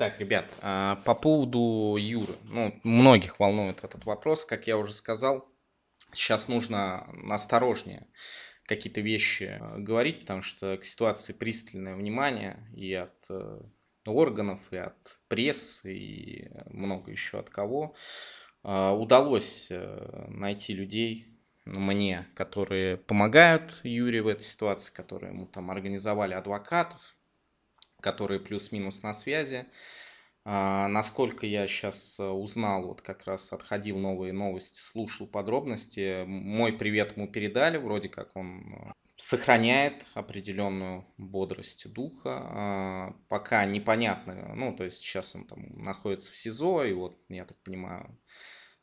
Так, ребят, а, по поводу Юры. Ну, многих волнует этот вопрос, как я уже сказал. Сейчас нужно осторожнее какие-то вещи а, говорить, потому что к ситуации пристальное внимание и от э, органов, и от прессы, и много еще от кого. А, удалось э, найти людей, мне, которые помогают Юре в этой ситуации, которые ему там организовали адвокатов, которые плюс-минус на связи. А, насколько я сейчас э, узнал, вот как раз отходил новые новости, слушал подробности. Мой привет ему передали, вроде как он э, сохраняет определенную бодрость духа. А, пока непонятно, ну, то есть сейчас он там находится в СИЗО, и вот, я так понимаю,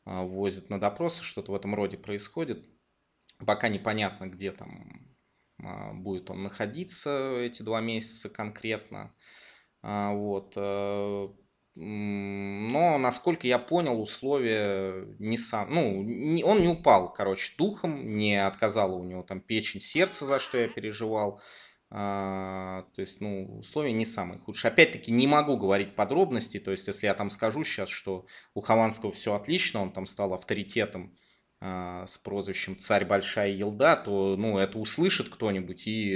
а, возит на допросы, что-то в этом роде происходит. Пока непонятно, где там а, будет он находиться эти два месяца конкретно. А, вот. Э, но, насколько я понял, условия не сам... Ну, не, он не упал, короче, духом, не отказала у него там печень, сердце, за что я переживал. А, то есть, ну, условия не самые худшие. Опять-таки, не могу говорить подробности. То есть, если я там скажу сейчас, что у Хованского все отлично, он там стал авторитетом, а, с прозвищем «Царь Большая Елда», то, ну, это услышит кто-нибудь и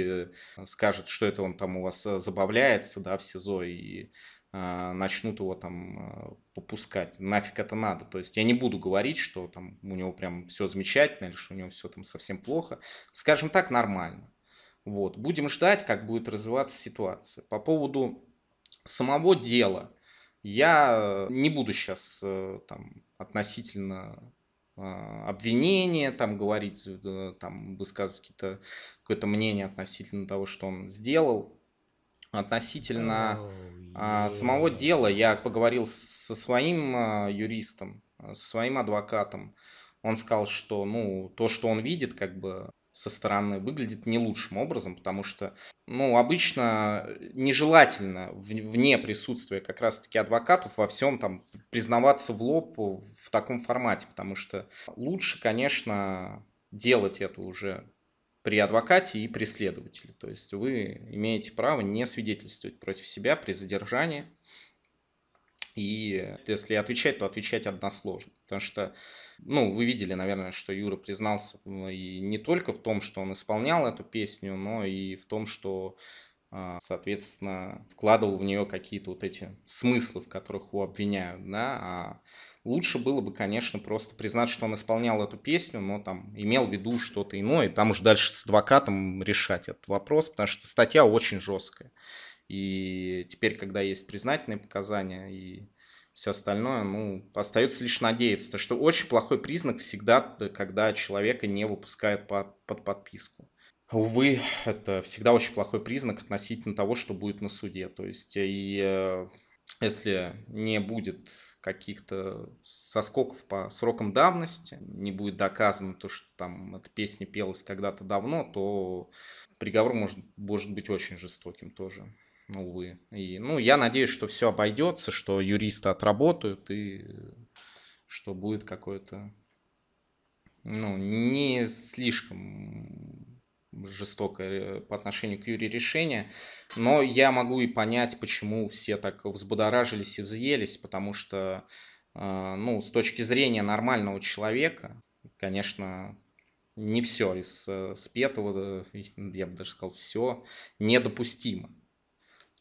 э, скажет, что это он там у вас э, забавляется, да, в СИЗО, и а, начнут его там э, попускать. Нафиг это надо? То есть я не буду говорить, что там у него прям все замечательно или что у него все там совсем плохо. Скажем так, нормально. Вот. Будем ждать, как будет развиваться ситуация. По поводу самого дела. Я не буду сейчас там относительно а, обвинения, там говорить, э, там высказывать какие-то, какое-то мнение относительно того, что он сделал. Относительно oh, yeah. А, самого дела я поговорил со своим а, юристом, э, со своим адвокатом. Он сказал, что ну, то, что он видит, как бы со стороны выглядит не лучшим образом, потому что, ну, обычно э, нежелательно вне присутствия как раз-таки адвокатов во всем там признаваться в лоб в таком формате, потому что лучше, конечно, делать это уже при адвокате и при следователе. То есть вы имеете право не свидетельствовать против себя при задержании, и если отвечать, то отвечать односложно. Потому что, ну, вы видели, наверное, что Юра признался и не только в том, что он исполнял эту песню, но и в том, что, а, соответственно, вкладывал в нее какие-то вот эти смыслы, в которых его обвиняют, да, а лучше было бы, конечно, просто признать, что он исполнял эту песню, но там имел в виду что-то иное, и там уже дальше с адвокатом решать этот вопрос, потому что статья очень жесткая. И теперь, когда есть признательные показания и все остальное, ну, остается лишь надеяться. То, что очень плохой признак всегда, когда человека не выпускают по, под подписку. Увы, это всегда очень плохой признак относительно того, что будет на суде. То есть, и э, если не будет каких-то соскоков по срокам давности, не будет доказано то, что там эта песня пелась когда-то давно, то приговор может, может быть очень жестоким тоже увы. И, ну, я надеюсь, что все обойдется, что юристы отработают и что будет какое-то, ну, не слишком жестокое э, по отношению к Юре решение, но я могу и понять, почему все так взбудоражились и взъелись, потому что, э, ну, с точки зрения нормального человека, конечно, не все из э, спетого, я бы даже сказал, все недопустимо.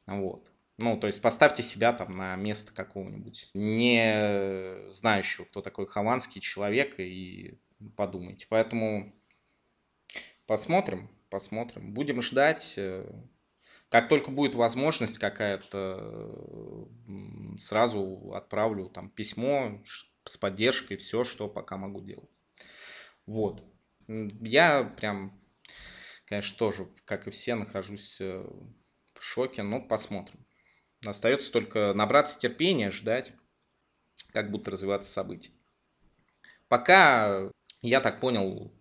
Вот. Ну, то есть поставьте себя там на место какого-нибудь не знающего, кто такой Хованский человек, и подумайте. Поэтому посмотрим, посмотрим. Будем ждать. Э, как только будет возможность какая-то, сразу отправлю там письмо с поддержкой, все, что пока могу делать. Вот. Я прям, конечно, тоже, как и все, нахожусь э, в шоке, но посмотрим. Остается только набраться терпения, ждать, как будут развиваться события. Пока, я так понял,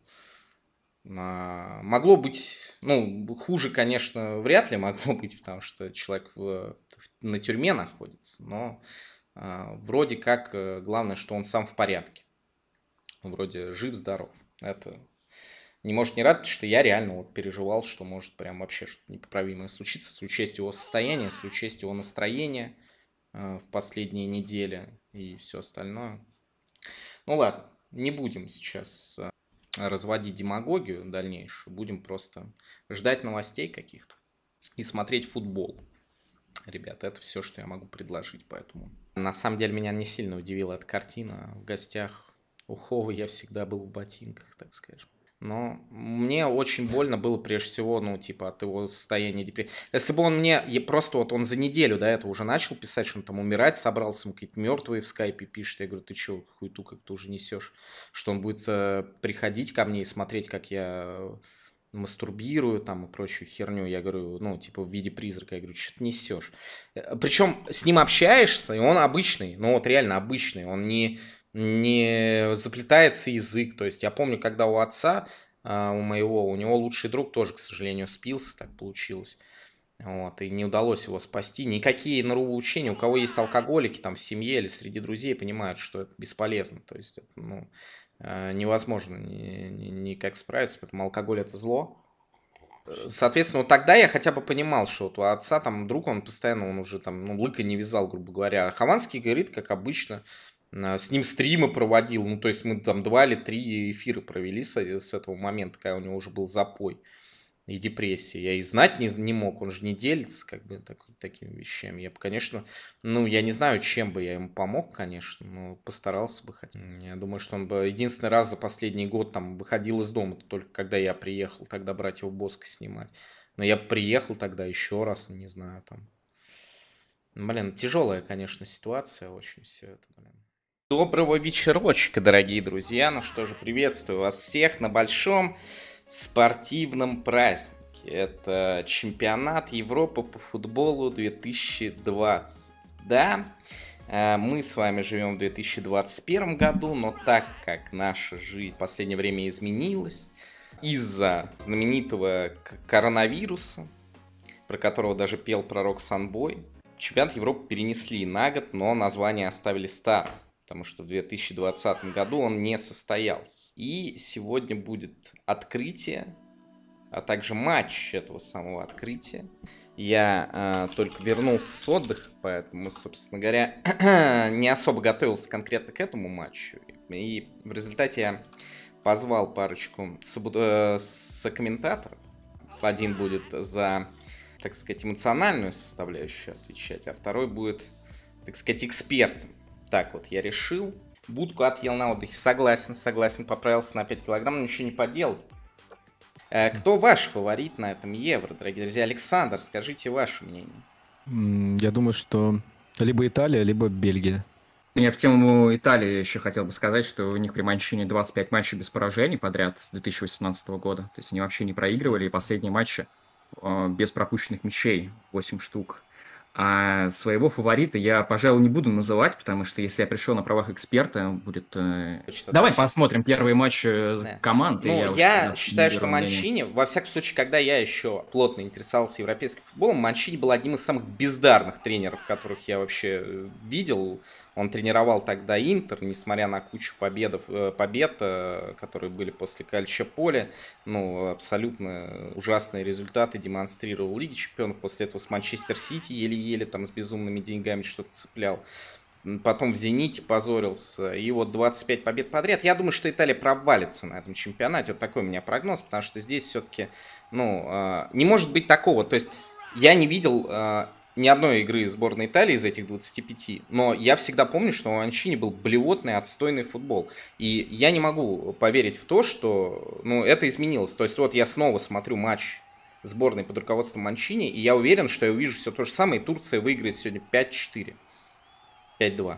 а, могло быть, ну, хуже, конечно, вряд ли могло быть, потому что человек в, в, на тюрьме находится, но э, вроде как э, главное, что он сам в порядке. Вроде жив-здоров. Это не может не радовать, что я реально вот переживал, что может прям вообще что-то непоправимое случиться, если учесть его состояние, если учесть его настроение э, в последние недели и все остальное. Ну ладно, не будем сейчас э, разводить демагогию дальнейшую, будем просто ждать новостей каких-то и смотреть футбол. Ребята, это все, что я могу предложить, поэтому... На самом деле меня не сильно удивила эта картина. В гостях у Хова я всегда был в ботинках, так скажем. Но мне очень больно было, прежде всего, ну, типа, от его состояния депрессии. Если бы он мне... Просто вот он за неделю до этого уже начал писать, что он там умирать собрался, ему какие-то мертвые в скайпе пишет. Я говорю, ты чё, хуйту как то уже несешь? Что он будет э, приходить ко мне и смотреть, как я мастурбирую там и прочую херню. Я говорю, ну, типа, в виде призрака. Я говорю, что ты несешь? Э, Причем с ним общаешься, и он обычный. Ну, вот реально обычный. Он не не заплетается язык. То есть я помню, когда у отца, а, у моего, у него лучший друг тоже, к сожалению, спился, так получилось. Вот, и не удалось его спасти. Никакие нравоучения, у кого есть алкоголики там в семье или среди друзей, понимают, что это бесполезно. То есть, это, ну, а, невозможно никак справиться, поэтому алкоголь это зло. Соответственно, вот тогда я хотя бы понимал, что вот у отца там друг, он постоянно, он уже там, ну, лыка не вязал, грубо говоря. А Хованский говорит, как обычно, Э, с ним стримы проводил, ну, то есть мы там два или три эфира провели с, э, с этого момента, когда у него уже был запой и депрессия. Я и знать не, не мог, он же не делится как бы так, такими вещами. Я бы, конечно, ну, я не знаю, чем бы я ему помог, конечно, но постарался бы хотя Я думаю, что он бы единственный раз за последний год там выходил из дома, только когда я приехал тогда брать его боска снимать. Но я приехал тогда еще раз, не знаю, там. Блин, тяжелая, конечно, ситуация очень все это, блин. Доброго вечерочка, дорогие друзья! Ну что же, приветствую вас всех на большом спортивном празднике. Это чемпионат Европы по футболу 2020. Да, э, мы с вами живем в 2021 году, но так как наша жизнь в последнее время изменилась из-за знаменитого коронавируса, про которого даже пел пророк Санбой, чемпионат Европы перенесли на год, но название оставили старым потому что в 2020 году он не состоялся. И сегодня будет открытие, а также матч этого самого открытия. Я э, только вернулся с отдыха, поэтому, собственно говоря, не особо готовился конкретно к этому матчу. И в результате я позвал парочку сокомментаторов. Э, Один будет за, так сказать, эмоциональную составляющую отвечать, а второй будет, так сказать, экспертом. Так вот, я решил. Будку отъел на отдыхе. Согласен, согласен. Поправился на 5 килограмм, но ничего не поделал. Э, кто ваш фаворит на этом Евро, дорогие друзья? Александр, скажите ваше мнение. Я думаю, что либо Италия, либо Бельгия. Я в тему Италии еще хотел бы сказать, что у них при Манчине 25 матчей без поражений подряд с 2018 года. То есть они вообще не проигрывали, и последние матчи э, без пропущенных мячей 8 штук. А своего фаворита я, пожалуй, не буду называть, потому что если я пришел на правах эксперта, будет... Э, точно, Давай точно. посмотрим первый матч э, да. команд. Ну, я, я считаю, что Манчини, во всяком случае, когда я еще плотно интересовался европейским футболом, Манчини был одним из самых бездарных тренеров, которых я вообще э, видел он тренировал тогда Интер, несмотря на кучу победов, э, побед, э, которые были после Кальча Поля. Ну, абсолютно ужасные результаты демонстрировал Лиги Чемпионов. После этого с Манчестер Сити еле-еле там с безумными деньгами что-то цеплял потом в «Зените» позорился, и вот 25 побед подряд. Я думаю, что Италия провалится на этом чемпионате, вот такой у меня прогноз, потому что здесь все-таки, ну, э, не может быть такого, то есть я не видел ни одной игры сборной Италии из этих 25, но я всегда помню, что у Анчини был блевотный, отстойный футбол. И я не могу поверить в то, что ну, это изменилось. То есть вот я снова смотрю матч сборной под руководством Манчини, и я уверен, что я увижу все то же самое, и Турция выиграет сегодня 5-4. 5-2.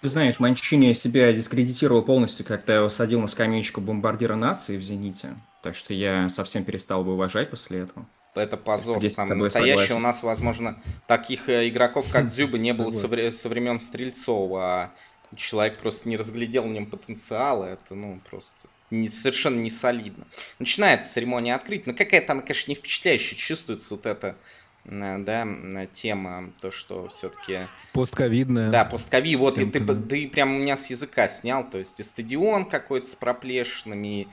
Ты знаешь, Манчини себя дискредитировал полностью, когда его садил на скамеечку бомбардира нации в «Зените». Так что я совсем перестал бы уважать после этого это позор Здесь самый настоящий. У нас, возможно, таких э, игроков, как хм, Дзюба, не было со, со времен Стрельцова. А человек просто не разглядел в нем потенциала. Это, ну, просто не, совершенно не солидно. Начинается церемония открыть, но какая-то она, конечно, не впечатляющая. Чувствуется вот это э, да, э, тема, то, что все-таки... Постковидная. Да, постковид. вот, и ты, ты прям у меня с языка снял, то есть и стадион какой-то с проплешинами, и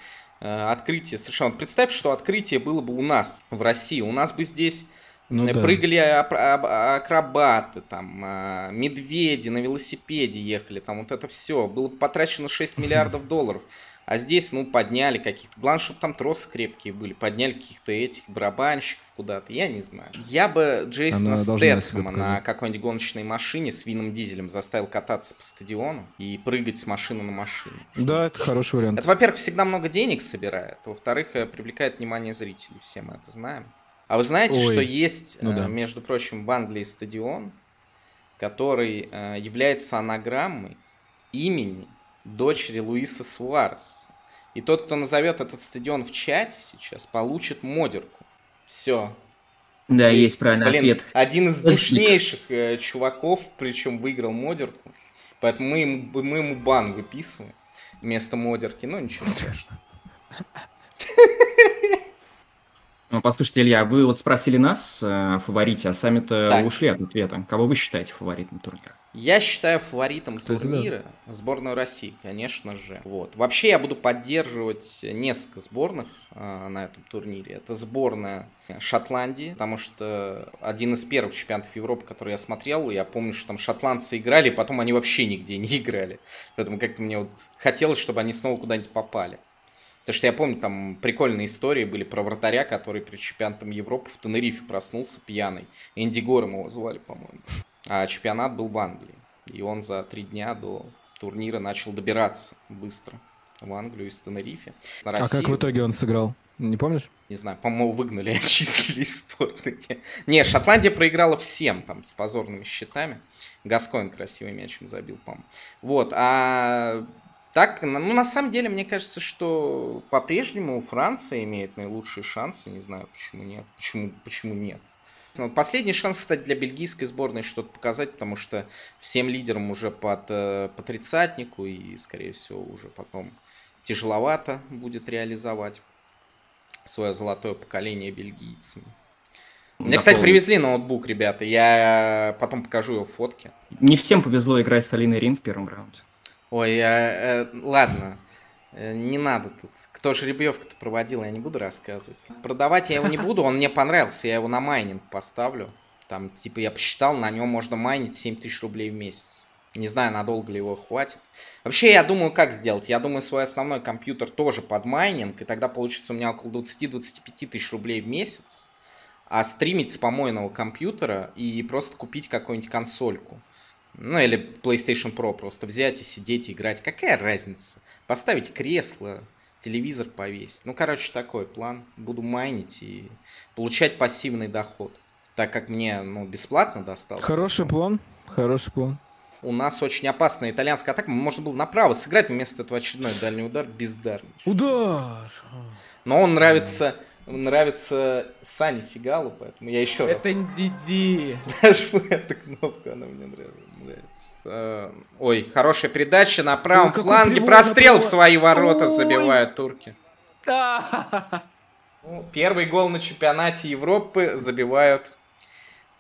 Э, открытие совершенно. Представь, что открытие было бы у нас в России. У нас бы здесь ну, э, прыгали да. акробаты, там, э, медведи на велосипеде ехали, там вот это все. Было бы потрачено 6 миллиардов долларов. А здесь, ну, подняли каких-то... Главное, чтобы там тросы крепкие были. Подняли каких-то этих барабанщиков куда-то. Я не знаю. Я бы Джейсона Стэтхэма на какой-нибудь гоночной машине с винным Дизелем заставил кататься по стадиону и прыгать с машины на машину. Да, это хороший вариант. Это, во-первых, всегда много денег собирает. Во-вторых, э, привлекает внимание зрителей. Все мы это знаем. А вы знаете, Ой. что есть, ну, э, да. между прочим, в Англии стадион, который э, является анаграммой имени дочери Луиса Суарес. И тот, кто назовет этот стадион в чате сейчас, получит модерку. Все. Да, и, есть правильный блин, ответ. Один из душнейших э, чуваков, причем выиграл модерку. Поэтому мы, мы ему бан выписываем вместо модерки, но ну, ничего страшного. Ну, послушайте, Илья, вы вот спросили нас э, о фаворите, а сами-то ушли от ответа. Кого вы считаете фаворитом турнира? Я считаю фаворитом Кстати, турнира сборную России, конечно же. Вот. Вообще я буду поддерживать несколько сборных э, на этом турнире. Это сборная Шотландии, потому что один из первых чемпионатов Европы, который я смотрел, я помню, что там шотландцы играли, потом они вообще нигде не играли. Поэтому как-то мне вот хотелось, чтобы они снова куда-нибудь попали. Потому что я помню, там прикольные истории были про вратаря, который при чемпионатом Европы в Тенерифе проснулся пьяный. Индигор его звали, по-моему. А чемпионат был в Англии. И он за три дня до турнира начал добираться быстро в Англию из Тенерифе. На А как в итоге он сыграл? Не помнишь? Не знаю, по-моему, выгнали, очистили из Не, Шотландия проиграла всем там с позорными счетами. Гаскоин красивым мячом забил, по-моему. Вот, а так, ну, на самом деле, мне кажется, что по-прежнему Франция имеет наилучшие шансы. Не знаю, почему нет. Почему, почему нет? Ну, последний шанс, кстати, для бельгийской сборной что-то показать, потому что всем лидерам уже под, э, по тридцатнику и, скорее всего, уже потом тяжеловато будет реализовать свое золотое поколение бельгийцами. Мне, Напомню. кстати, привезли ноутбук, ребята. Я потом покажу его фотки. Не всем повезло играть с Алиной Рин в первом раунде. Ой, э, э, ладно. Э, не надо тут. Кто жеребьевку-то проводил, я не буду рассказывать. Продавать я его не буду, он мне понравился, я его на майнинг поставлю. Там, типа, я посчитал, на нем можно майнить тысяч рублей в месяц. Не знаю, надолго ли его хватит. Вообще, я думаю, как сделать. Я думаю, свой основной компьютер тоже под майнинг, и тогда получится у меня около 20-25 тысяч рублей в месяц. А стримить с помойного компьютера и просто купить какую-нибудь консольку. Ну, или PlayStation Pro просто взять и сидеть и играть. Какая разница? Поставить кресло, телевизор повесить. Ну, короче, такой план. Буду майнить и получать пассивный доход. Так как мне ну, бесплатно досталось. Хороший план, хороший план. У нас очень опасная итальянская атака. Можно было направо сыграть, вместо этого очередной дальний удар бездарный. Удар! Но он нравится нравится Сани Сигалу, поэтому я еще это раз... Это NDD! Даже эта кнопка, она мне нравится. Э, ой, хорошая передача на правом ну, фланге. Прострел в свои ворота Ой. забивают турки. Да. Ну, первый гол на чемпионате Европы забивают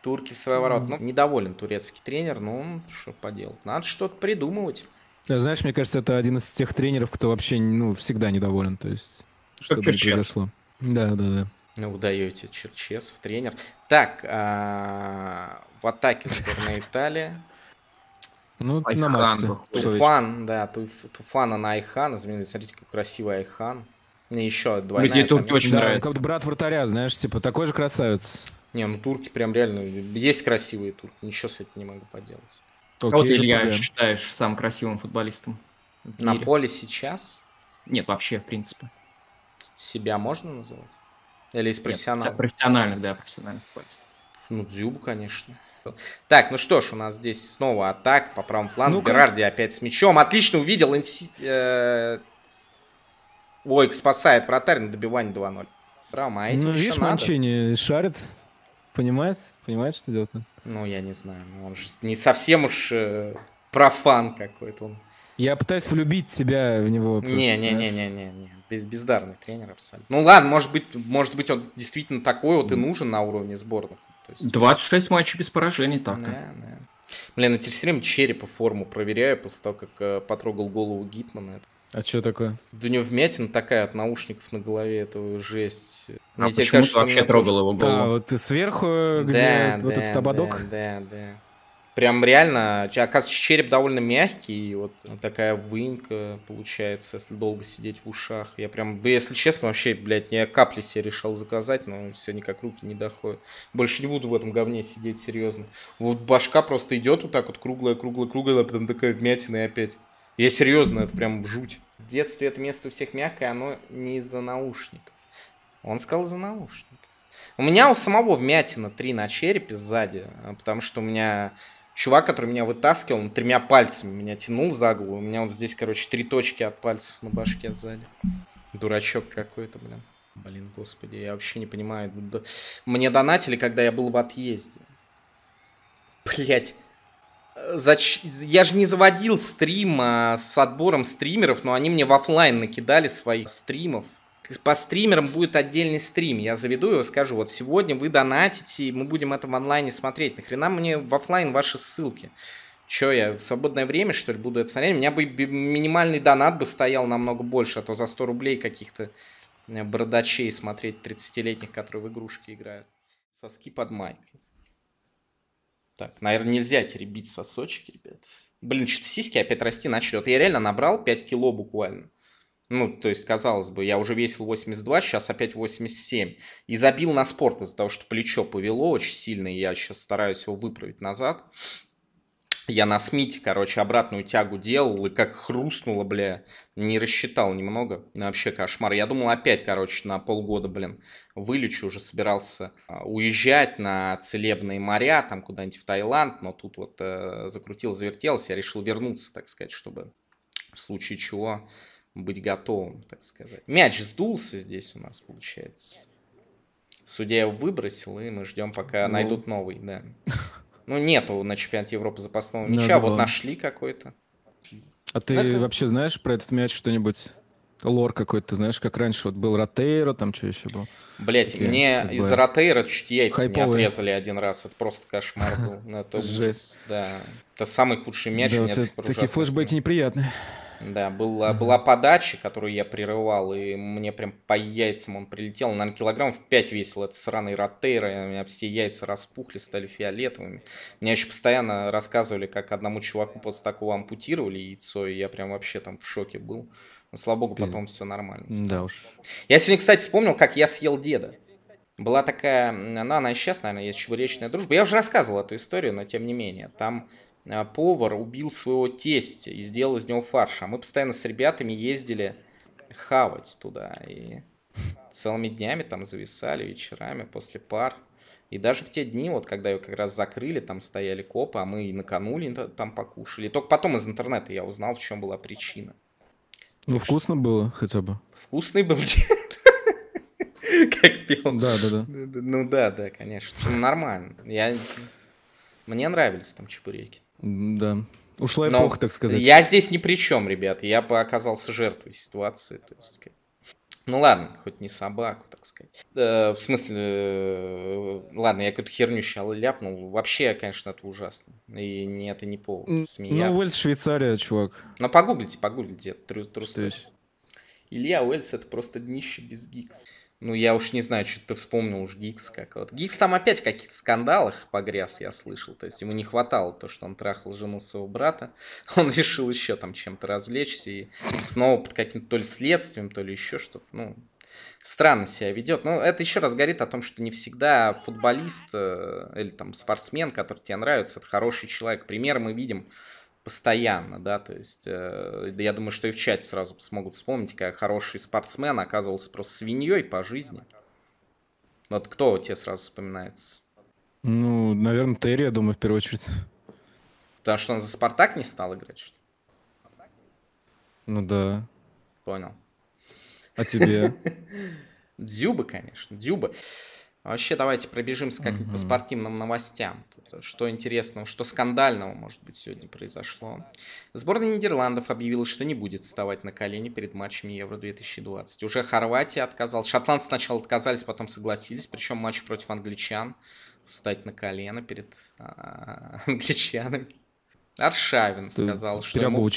турки в свои ворота. Ну, недоволен турецкий тренер, но ну, что поделать. Надо что-то придумывать. Знаешь, мне кажется, это один из тех тренеров, кто вообще ну, всегда недоволен. То есть, что бы произошло. Да, да, да. Ну, удаете Черчесов, тренер. Так, а, в атаке, наверное, Италия. Ну, Айхан, на Туфан, да, Туфана на Айхана. Смотрите, какой красивый Айхан. Мне еще двойная. Мне турки очень да, Как брат вратаря, знаешь, типа такой же красавец. Не, ну турки прям реально, есть красивые турки, ничего с этим не могу поделать. А Окей, а вот Илья прям. считаешь самым красивым футболистом? На поле сейчас? Нет, вообще, в принципе себя можно называть? Или из профессионалов? Нет, профессиональных, да, профессиональных хватит. Ну, Дзюбу, конечно. Так, ну что ж, у нас здесь снова атак по правому флангу. Ну Герарди опять с мячом. Отлично увидел. Инси... Э... Ойк спасает вратарь на добивание 2-0. Драма, а Ну, видишь, надо. Манчини шарит. Понимает? Понимает, что делает Ну, я не знаю. Ну, он же не совсем уж э, профан какой-то. Он я пытаюсь влюбить тебя в него. Не-не-не-не-не бездарный тренер абсолютно. Ну ладно, может быть, может быть он действительно такой вот и нужен на уровне сборных. То есть... 26 матчей без поражений так. Да, да. Блин, я теперь все время черепа форму проверяю после того, как э, потрогал голову Гитмана. А что такое? Да у него вмятина такая от наушников на голове, этого жесть. А Мне почему ты вообще трогал его голову? Э, да, вот сверху, где да, вот да, этот ободок. Да, да, да. Прям реально, оказывается, череп довольно мягкий, и вот такая выемка получается, если долго сидеть в ушах. Я прям, если честно, вообще, блядь, не капли себе решил заказать, но все никак руки не доходят. Больше не буду в этом говне сидеть, серьезно. Вот башка просто идет вот так вот круглая, круглая, круглая, а потом такая вмятина и опять. Я серьезно, это прям жуть. В детстве это место у всех мягкое, оно не из-за наушников. Он сказал за наушников. У меня у самого вмятина три на черепе сзади, а, потому что у меня чувак, который меня вытаскивал, он тремя пальцами меня тянул за голову. У меня вот здесь, короче, три точки от пальцев на башке сзади. Дурачок какой-то, блин. Блин, господи, я вообще не понимаю. Мне донатили, когда я был в отъезде. Блять. Зач... Я же не заводил стрим а, с отбором стримеров, но они мне в офлайн накидали своих стримов по стримерам будет отдельный стрим. Я заведу его, скажу, вот сегодня вы донатите, и мы будем это в онлайне смотреть. Нахрена мне в офлайн ваши ссылки? Че я, в свободное время, что ли, буду это смотреть? У меня бы минимальный донат бы стоял намного больше, а то за 100 рублей каких-то э, бородачей смотреть 30-летних, которые в игрушки играют. Соски под майкой. Так, наверное, нельзя теребить сосочки, ребят. Блин, что-то сиськи опять расти начали. Вот я реально набрал 5 кило буквально. Ну, то есть, казалось бы, я уже весил 82, сейчас опять 87. И забил на спорт из-за того, что плечо повело очень сильно, и я сейчас стараюсь его выправить назад. Я на смите, короче, обратную тягу делал, и как хрустнуло, бля, не рассчитал немного. Вообще кошмар. Я думал опять, короче, на полгода, блин, вылечу. Уже собирался а, уезжать на целебные моря, там куда-нибудь в Таиланд, но тут вот э, закрутил, завертелся. Я решил вернуться, так сказать, чтобы в случае чего быть готовым, так сказать. Мяч сдулся здесь у нас, получается. Судья его выбросил, и мы ждем, пока ну... найдут новый, да. Ну, нету на чемпионате Европы запасного мяча, вот нашли какой-то. А ты Это... вообще знаешь про этот мяч что-нибудь? Лор какой-то, знаешь, как раньше вот был Ротейро, там что еще был? Блять, мне как бы... из Ротейро чуть яйца Хайповые. не отрезали один раз, это просто кошмар был. Ну, это ужас, да. Это самый худший мяч, у меня Такие флешбеки неприятные. Да, была, была подача, которую я прерывал, и мне прям по яйцам он прилетел. Наверное, килограммов 5 весил этот сраный ротейр, и у меня все яйца распухли, стали фиолетовыми. Мне еще постоянно рассказывали, как одному чуваку после такого ампутировали яйцо, и я прям вообще там в шоке был. Но, слава богу, потом все нормально. Стало. Да уж. Я сегодня, кстати, вспомнил, как я съел деда. Была такая, ну она сейчас, наверное, есть чебуречная дружба. Я уже рассказывал эту историю, но тем не менее. Там а, повар убил своего тестя и сделал из него фарш. А мы постоянно с ребятами ездили хавать туда. И целыми днями там зависали, вечерами, после пар. И даже в те дни, вот когда ее как раз закрыли, там стояли копы, а мы и накануне там покушали. только потом из интернета я узнал, в чем была причина. Ну, вкусно было хотя бы. Вкусный был дед. Как пел. Да, да, да. Ну да, да, конечно. Нормально. Я... Мне нравились там чебуреки. Да. Ушла Но эпоха, так сказать. Я здесь ни при чем, ребят. Я бы оказался жертвой ситуации. То есть, ну ладно, хоть не собаку, так сказать. Э, в смысле, э, ладно, я какую-то херню сейчас ляпнул. Вообще, конечно, это ужасно. И не, это не повод смеяться. Ну, Уэльс, Швейцария, чувак. Ну, погуглите, погуглите, это тру трустой. Илья Уэльс это просто днище без гикс. Ну, я уж не знаю, что ты вспомнил уж Гикс как вот. Гикс там опять в каких-то скандалах погряз, я слышал. То есть ему не хватало то, что он трахал жену своего брата. Он решил еще там чем-то развлечься и снова под каким-то то ли следствием, то ли еще что-то. Ну, странно себя ведет. Но ну, это еще раз говорит о том, что не всегда футболист э, или там спортсмен, который тебе нравится, это хороший человек. Пример мы видим постоянно, да, то есть э, я думаю, что и в чате сразу смогут вспомнить, как хороший спортсмен оказывался просто свиньей по жизни. Ну, вот кто тебе сразу вспоминается? Ну, наверное, Терри, я думаю, в первую очередь. Потому что он за «Спартак» не стал играть, что Ну да. Понял. А тебе? Дзюба, конечно, Дзюба. А вообще, давайте пробежимся как угу. по спортивным новостям. Что интересного, что скандального, может быть, сегодня произошло. Сборная Нидерландов объявила, что не будет вставать на колени перед матчами Евро-2020. Уже Хорватия отказалась. Шотландцы сначала отказались, потом согласились. Причем матч против англичан. Встать на колено перед а, англичанами. Аршавин сказал, что ему,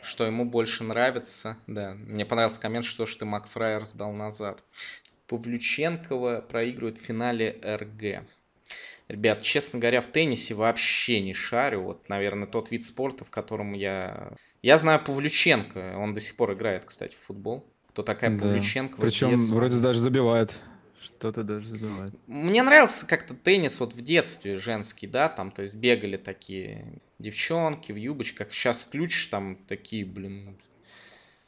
что ему больше нравится. Да, мне понравился коммент, что, что ты Макфрайер сдал назад. Павлюченкова проигрывает в финале РГ. Ребят, честно говоря, в теннисе вообще не шарю. Вот, наверное, тот вид спорта, в котором я... Я знаю Павлюченко. Он до сих пор играет, кстати, в футбол. Кто такая да. Павлюченко? Причем вот вроде даже забивает. Что-то даже забивает. Мне нравился как-то теннис вот в детстве женский, да, там, то есть бегали такие девчонки в юбочках. Сейчас ключ там такие, блин,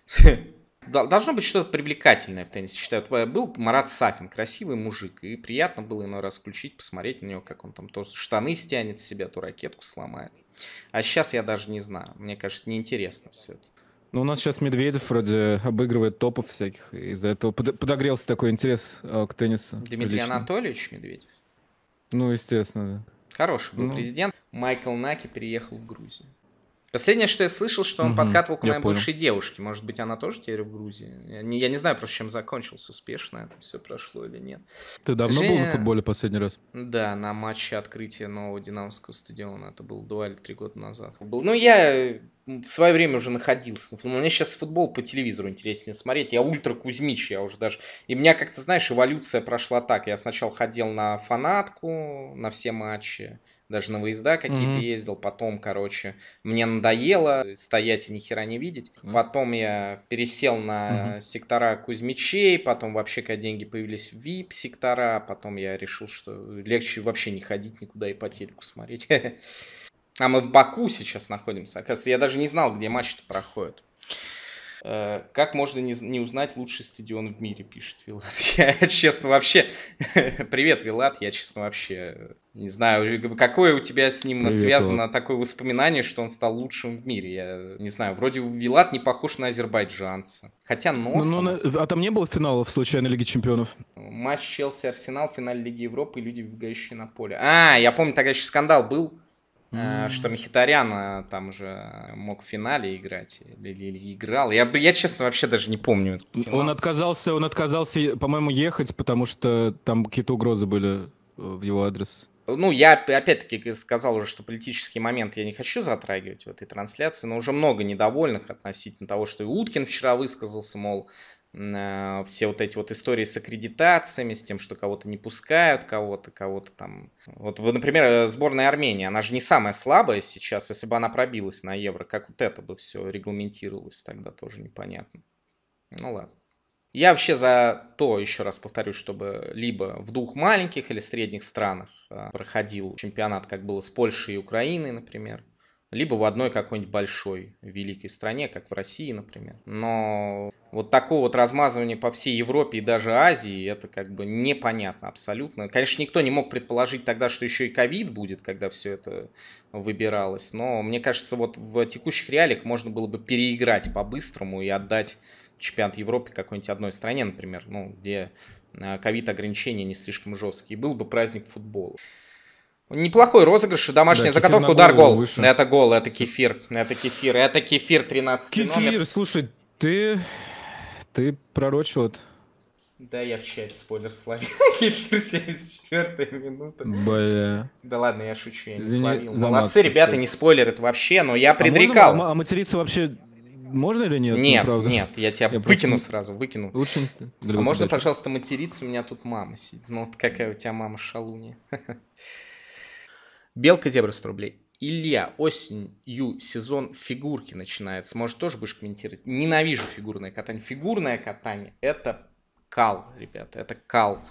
должно быть что-то привлекательное в теннисе, считаю. Э, был Марат Сафин, красивый мужик, и приятно было иной раз включить, посмотреть на него, как он там то штаны стянет с себя, а то ракетку сломает. А сейчас я даже не знаю, мне кажется, неинтересно все это. Ну, у нас сейчас Медведев вроде обыгрывает топов всяких, из-за этого подогрелся такой интерес э, к теннису. Дмитрий лично. Анатольевич Медведев? Ну, естественно, да. Хороший был ну. президент. Майкл Наки переехал в Грузию. Последнее, что я слышал, что он угу, подкатывал к моей бывшей девушке. Может быть, она тоже теперь в Грузии. Я не, я не знаю просто, чем закончился, успешно это все прошло или нет. Ты давно был на футболе последний раз? Да, на матче открытия нового Динамовского стадиона. Это был два или три года назад. Ну, я в свое время уже находился. У ну, меня сейчас футбол по телевизору интереснее смотреть. Я ультра Кузьмич, я уже даже... И меня как-то, знаешь, эволюция прошла так. Я сначала ходил на фанатку, на все матчи даже на выезда какие-то mm-hmm. ездил. Потом, короче, мне надоело э, стоять и нихера не видеть. Mm-hmm. Потом я пересел на mm-hmm. сектора Кузьмичей, потом вообще, когда деньги появились, VIP-сектора, потом я решил, что легче вообще не ходить никуда и по телеку смотреть. А мы в Баку сейчас находимся. Оказывается, я даже не знал, где матч-то проходит. Э, как можно не, не узнать лучший стадион в мире, пишет Вилат. Я, честно, вообще... Привет, Вилат, я, честно, вообще э, не знаю, э, какое у тебя с ним Привет, связано Влад. такое воспоминание, что он стал лучшим в мире. Я не знаю, вроде Вилат не похож на азербайджанца. Хотя нос. Ну, ну, а там не было финалов случайно Лиги Чемпионов? Матч Челси-Арсенал, финал Лиги Европы, люди, выбегающие на поле. А, я помню, тогда еще скандал был Mm. Что Мхитарян э, там уже мог в финале играть или, или играл. Я, я, честно, вообще даже не помню. Он отказался, он отказался, по-моему, ехать, потому что там какие-то угрозы были э, в его адрес. Ну, я опять-таки сказал уже, что политический момент я не хочу затрагивать в этой трансляции, но уже много недовольных относительно того, что и Уткин вчера высказался, мол, Э, все вот эти вот истории с аккредитациями, с тем, что кого-то не пускают, кого-то, кого-то там. Вот, например, э, сборная Армении, она же не самая слабая сейчас, если бы она пробилась на Евро, как вот это бы все регламентировалось тогда, тоже непонятно. Ну ладно. Я вообще за то, еще раз повторю, чтобы либо в двух маленьких или средних странах э, проходил чемпионат, как было с Польшей и Украиной, например, либо в одной какой-нибудь большой великой стране, как в России, например. Но вот такого вот размазывания по всей Европе и даже Азии, это как бы непонятно абсолютно. Конечно, никто не мог предположить тогда, что еще и ковид будет, когда все это выбиралось, но мне кажется, вот в текущих реалиях можно было бы переиграть по-быстрому и отдать чемпионат Европы какой-нибудь одной стране, например, ну, где э, ковид-ограничения не слишком жесткие, был бы праздник футбола. Неплохой розыгрыш, домашняя да, заготовка, удар, гол. Выше. Это гол, это кефир, это кефир, это кефир 13 Кефир, номер. слушай, ты, ты пророчил это. Да, я в чате спойлер словил. Кефир 74 минута. Бля. Да ладно, я шучу, я не Извини, словил. Молодцы, ребята, не спойлерят вообще, но я предрекал. А, можно, а материться вообще можно или нет? Нет, ну, нет, я тебя я выкину просто... сразу, выкину. Лучше А можно, пожалуйста, материться? У меня тут мама сидит. Ну вот какая у тебя мама шалуни. Белка Зебра 100 рублей. Илья, осенью сезон фигурки начинается. Может, тоже будешь комментировать? Ненавижу фигурное катание. Фигурное катание – это кал, ребята, это кал.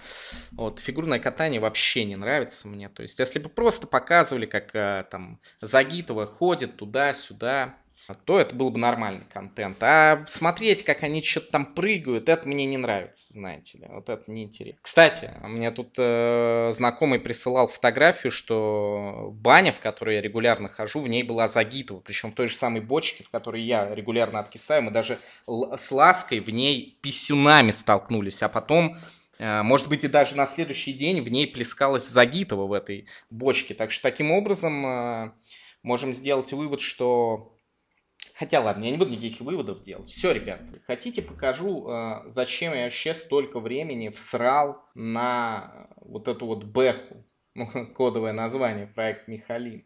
Вот, фигурное катание вообще не нравится мне. То есть, если бы просто показывали, как э, там Загитова ходит туда-сюда, а то это был бы нормальный контент. А смотреть, как они что-то там прыгают, это мне не нравится, знаете ли. Вот это неинтересно. Кстати, мне тут э, знакомый присылал фотографию, что баня, в которой я регулярно хожу, в ней была Загитова. Причем в той же самой бочке, в которой я регулярно откисаю. Мы даже с лаской в ней писюнами столкнулись. А потом э, может быть, и даже на следующий день в ней плескалась Загитова в этой бочке. Так что таким образом э, можем сделать вывод, что Хотя, ладно, я не буду никаких выводов делать. Все, ребят, хотите, покажу, э, зачем я вообще столько времени всрал на э, вот эту вот бэху, ну, кодовое название, проект Михалин.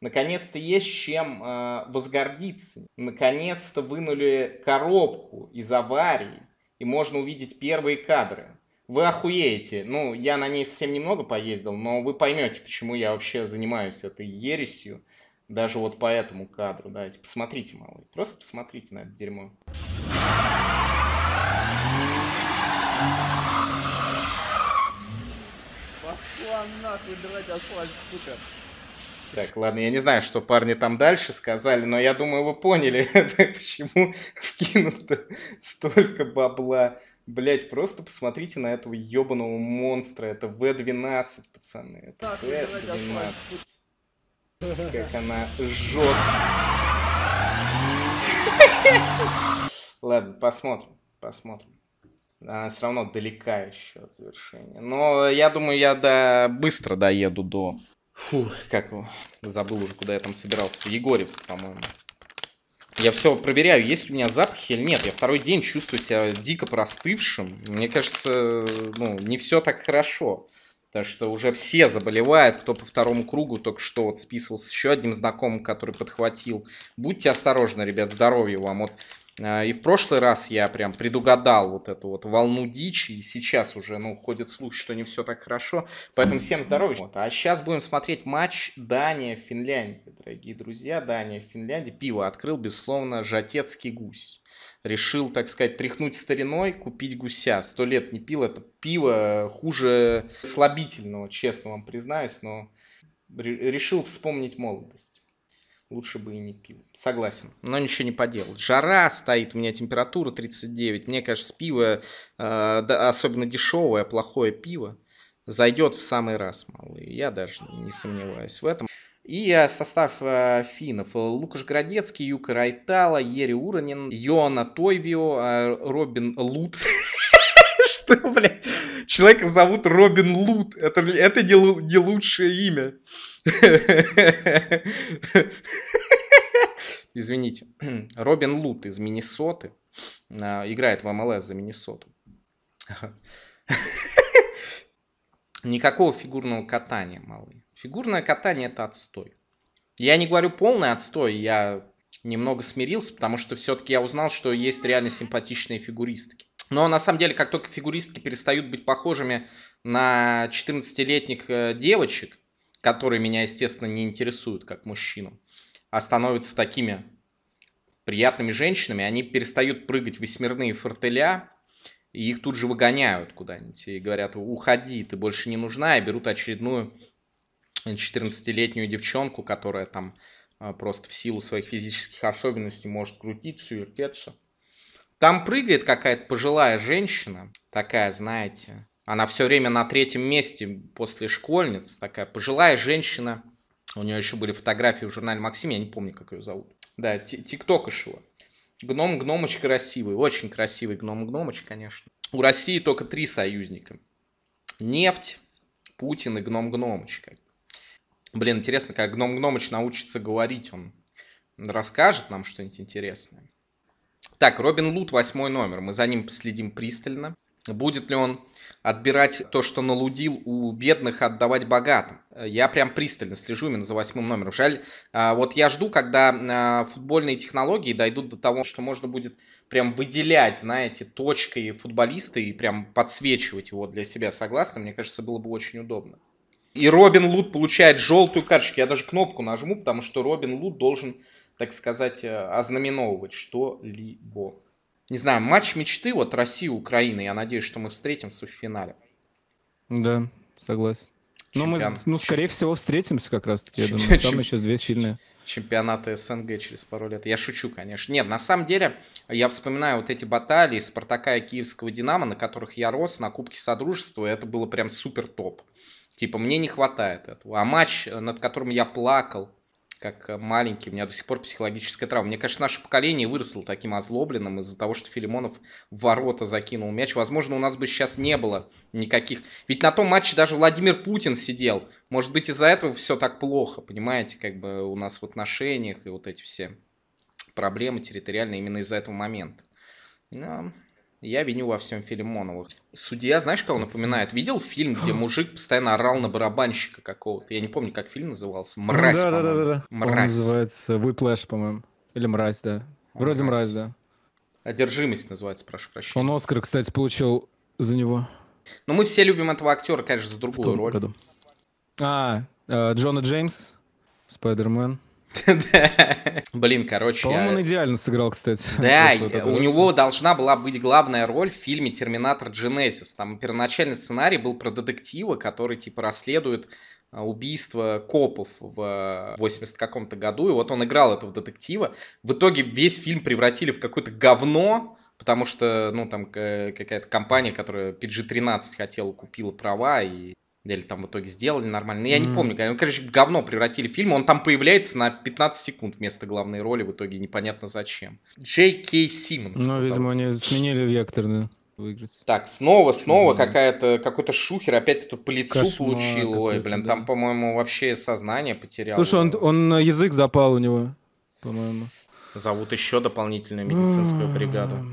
Наконец-то есть чем э, возгордиться. Наконец-то вынули коробку из аварии, и можно увидеть первые кадры. Вы охуеете. Ну, я на ней совсем немного поездил, но вы поймете, почему я вообще занимаюсь этой ересью. Даже вот по этому кадру, да, эти, типа, посмотрите, малые, просто посмотрите на это дерьмо. Пошла нахуй драть асфальт, сука. Так, ладно, я не знаю, что парни там дальше сказали, но я думаю, вы поняли, почему вкинуто столько бабла. Блять, просто посмотрите на этого ебаного монстра. Это В-12, пацаны. Это В-12. Как она жжет. Ладно, посмотрим, посмотрим. Она все равно далека еще от завершения. Но я думаю, я до... быстро доеду до... Фу, как Забыл уже, куда я там собирался. В Егоревск, по-моему. Я все проверяю, есть у меня запахи или нет. Я второй день чувствую себя дико простывшим. Мне кажется, ну, не все так хорошо. Так что уже все заболевают, кто по второму кругу только что вот списывался с еще одним знакомым, который подхватил. Будьте осторожны, ребят, здоровья вам. Вот э, и в прошлый раз я прям предугадал вот эту вот волну дичи, и сейчас уже, ну, ходит слух, что не все так хорошо, поэтому всем здоровья. Вот. А сейчас будем смотреть матч Дания-Финляндия, дорогие друзья, Дания-Финляндия, пиво открыл, безусловно, жатецкий гусь решил, так сказать, тряхнуть стариной, купить гуся. Сто лет не пил это пиво, хуже слабительного, честно вам признаюсь, но решил вспомнить молодость. Лучше бы и не пил. Согласен. Но ничего не поделать. Жара стоит, у меня температура 39. Мне, конечно, пиво, э, особенно дешевое, плохое пиво, зайдет в самый раз, малый. Я даже не сомневаюсь в этом. И э, состав э, финнов. Лукаш Градецкий, Юка Райтала, Ери Уранин, Йона Тойвио, э, Робин Лут. Что, блядь? Человека зовут Робин Лут. Это, это не, не лучшее имя. Извините. Робин Лут из Миннесоты. Играет в МЛС за Миннесоту. Никакого фигурного катания, малый. Фигурное катание это отстой. Я не говорю полный отстой, я немного смирился, потому что все-таки я узнал, что есть реально симпатичные фигуристки. Но на самом деле, как только фигуристки перестают быть похожими на 14-летних э, девочек, которые меня, естественно, не интересуют как мужчину, а становятся такими приятными женщинами, они перестают прыгать восьмерные фортеля, и их тут же выгоняют куда-нибудь и говорят, уходи, ты больше не нужна, и берут очередную 14-летнюю девчонку, которая там а, просто в силу своих физических особенностей может крутиться и вертеться. Там прыгает какая-то пожилая женщина, такая, знаете, она все время на третьем месте после школьниц, такая пожилая женщина. У нее еще были фотографии в журнале Максим, я не помню, как ее зовут. Да, тиктокошева. Гном Гномыч красивый, очень красивый Гном Гномыч, конечно. У России только три союзника. Нефть, Путин и Гном Гномыч. Блин, интересно, как Гном Гномыч научится говорить, он расскажет нам что-нибудь интересное. Так, Робин Лут, восьмой номер. Мы за ним последим пристально. Будет ли он отбирать то, что налудил у бедных, отдавать богатым? Я прям пристально слежу именно за восьмым номером. Жаль, а, вот я жду, когда а, футбольные технологии дойдут до того, что можно будет прям выделять, знаете, точкой футболиста и прям подсвечивать его для себя. Согласна, Мне кажется, было бы очень удобно. И Робин Лут получает желтую карточку. Я даже кнопку нажму, потому что Робин Лут должен, так сказать, э, ознаменовывать что-либо. Не знаю, матч мечты, вот Россия-Украина. Я надеюсь, что мы встретимся в финале. Да, согласен. Ну, мы, ну, скорее всего, встретимся как раз-таки, я думаю. Самые сейчас две сильные. Чемпионаты СНГ через пару лет. Я шучу, конечно. Нет, на самом деле, я вспоминаю вот эти баталии Спартака и Киевского Динамо, на которых я рос, на Кубке Содружества. и Это было прям супер топ. Типа, мне не хватает этого. А матч, э, над которым я плакал, как э, маленький, у меня до сих пор психологическая травма. Мне, кажется, наше поколение выросло таким озлобленным из-за того, что Филимонов в ворота закинул мяч. Возможно, у нас бы сейчас не было никаких... Ведь на том матче даже Владимир Путин сидел. Может быть, из-за этого все так плохо, понимаете, как бы у нас в отношениях и вот эти все проблемы территориальные именно из-за этого момента. Но... Я виню во всем Филимоновых. Судья, знаешь, кого напоминает? Видел фильм, где мужик постоянно орал на барабанщика какого-то? Я не помню, как фильм назывался. Ну мразь, да, да, да, да. Мразь. Он называется Whiplash, по-моему. Или Мразь, да. А, Вроде мразь. мразь, да. Одержимость называется, прошу прощения. Он Оскар, кстати, получил за него. Но ну, мы все любим этого актера, конечно, за другую роль. Году. А, э, Джона Джеймс, Спайдермен. Блин, короче... По-моему, он идеально сыграл, кстати. Да, у него должна была быть главная роль в фильме «Терминатор Genesis». Там первоначальный сценарий был про детектива, который, типа, расследует а, убийство копов в 80 каком-то году, и вот он играл этого детектива. В итоге весь фильм превратили в какое-то говно, потому что, ну, там э, какая-то компания, которая PG-13 хотела, купила права, и или там в итоге сделали нормально. Я mm. не помню. Ну, короче, говно превратили в фильм. Он там появляется на 15 секунд вместо главной роли. В итоге непонятно зачем. Джей Кей Симмонс. Ну, видимо, они сменили вектор, да выиграть. Так, снова, снова mm-hmm. какая-то, какой-то шухер опять кто-то по лицу Кошмар получил. Ой, блин, да. там, по-моему, вообще сознание потерял. Слушай, он, он язык запал у него, по-моему. Зовут еще дополнительную медицинскую бригаду.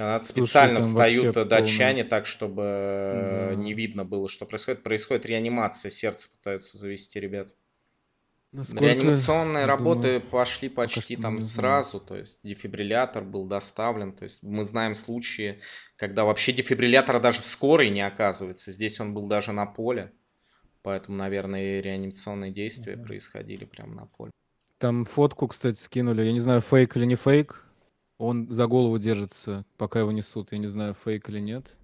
Она специально встают датчане полный... так, чтобы э, да. не видно было, что происходит. Происходит реанимация, сердце пытаются завести, ребят. Насколько Реанимационные работы думаю, пошли почти там сразу, то есть дефибриллятор был доставлен, то есть мы знаем случаи, когда вообще дефибриллятора даже в скорой не оказывается, здесь он был даже на поле, поэтому, наверное, и реанимационные действия угу. происходили прямо на поле. Там фотку, кстати, скинули, я не знаю, фейк или не фейк, он за голову держится, пока его несут. Я не знаю, фейк или нет.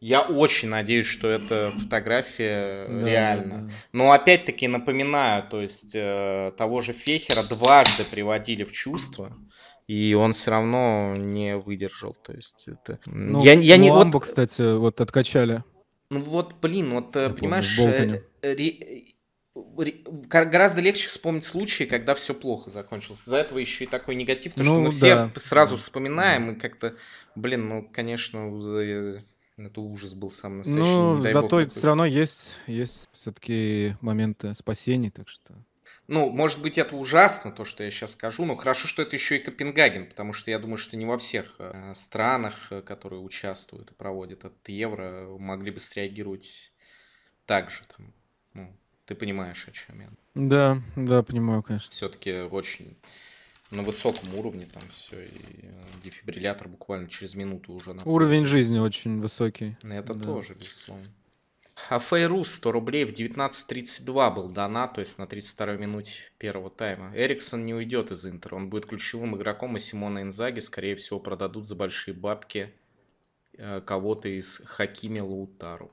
Я очень надеюсь, что эта фотография да, реальна. Да, да. Но опять-таки напоминаю, то есть э, того же Фехера дважды приводили в чувство, и он все равно не выдержал. То есть это. Ну, я, я ну, не. Ламбо, вот... кстати, вот откачали. Ну вот, блин, вот э, я понимаешь, помню, э, ре гораздо легче вспомнить случаи, когда все плохо закончилось. Из-за этого еще и такой негатив, потому ну, что мы да. все сразу вспоминаем да. и как-то, блин, ну, конечно, это ужас был сам настоящий. Ну, зато бог, все равно есть, есть все-таки моменты спасений, так что... Ну, может быть, это ужасно, то, что я сейчас скажу, но хорошо, что это еще и Копенгаген, потому что я думаю, что не во всех э, странах, э, которые участвуют и проводят этот Евро, могли бы среагировать так же. Там, ну, ты понимаешь, о чем я. Да, да, понимаю, конечно. Все-таки очень на высоком уровне там все, и э, дефибриллятор буквально через минуту уже... Находит. Уровень жизни очень высокий. Это да. тоже, безусловно. Афейрус 100 рублей в 19.32 был дана, то есть на 32-й минуте первого тайма. Эриксон не уйдет из Интера, он будет ключевым игроком, и Симона Инзаги, скорее всего, продадут за большие бабки э, кого-то из Хакими Лаутару.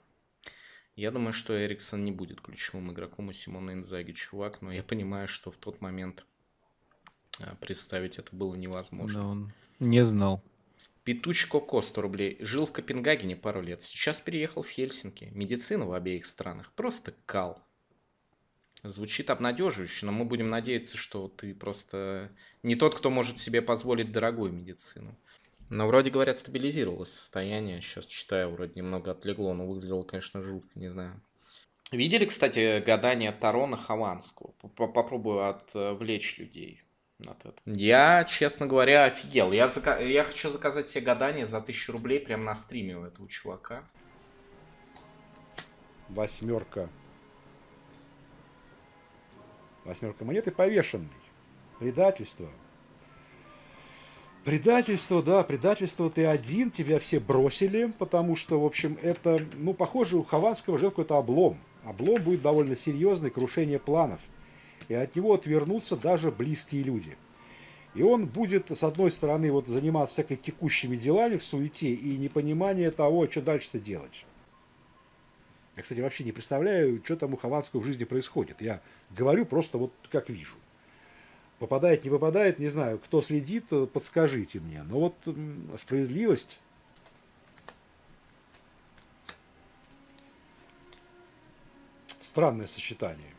Я думаю, что Эриксон не будет ключевым игроком у Симона Инзаги, чувак, но я понимаю, что в тот момент а, представить это было невозможно. Да, он не знал. Петучко Ко 100 рублей. Жил в Копенгагене пару лет. Сейчас переехал в Хельсинки. Медицина в обеих странах. Просто кал. Звучит обнадеживающе, но мы будем надеяться, что ты просто не тот, кто может себе позволить дорогую медицину. Но вроде, говорят, стабилизировалось состояние. Сейчас читаю, вроде немного отлегло, но выглядело, конечно, жутко, не знаю. Видели, кстати, гадание Таро на Хованского? Попробую отвлечь людей от этого. Я, честно говоря, офигел. Я, зак... я хочу заказать себе гадание за 1000 рублей прямо на стриме у этого чувака. Восьмерка. Восьмерка монеты повешенный. Предательство. Предательство, да, предательство ты один, тебя все бросили, потому что, в общем, это, ну, похоже, у Хованского ждет какой-то облом. Облом будет довольно серьезный, крушение планов. И от него отвернутся даже близкие люди. И он будет, с одной стороны, вот заниматься всякой текущими делами в суете и непонимание того, что дальше-то делать. Я, кстати, вообще не представляю, что там у Хованского в жизни происходит. Я говорю просто вот как вижу. Попадает, не попадает, не знаю. Кто следит, э, подскажите мне. Но вот справедливость... Странное сочетание.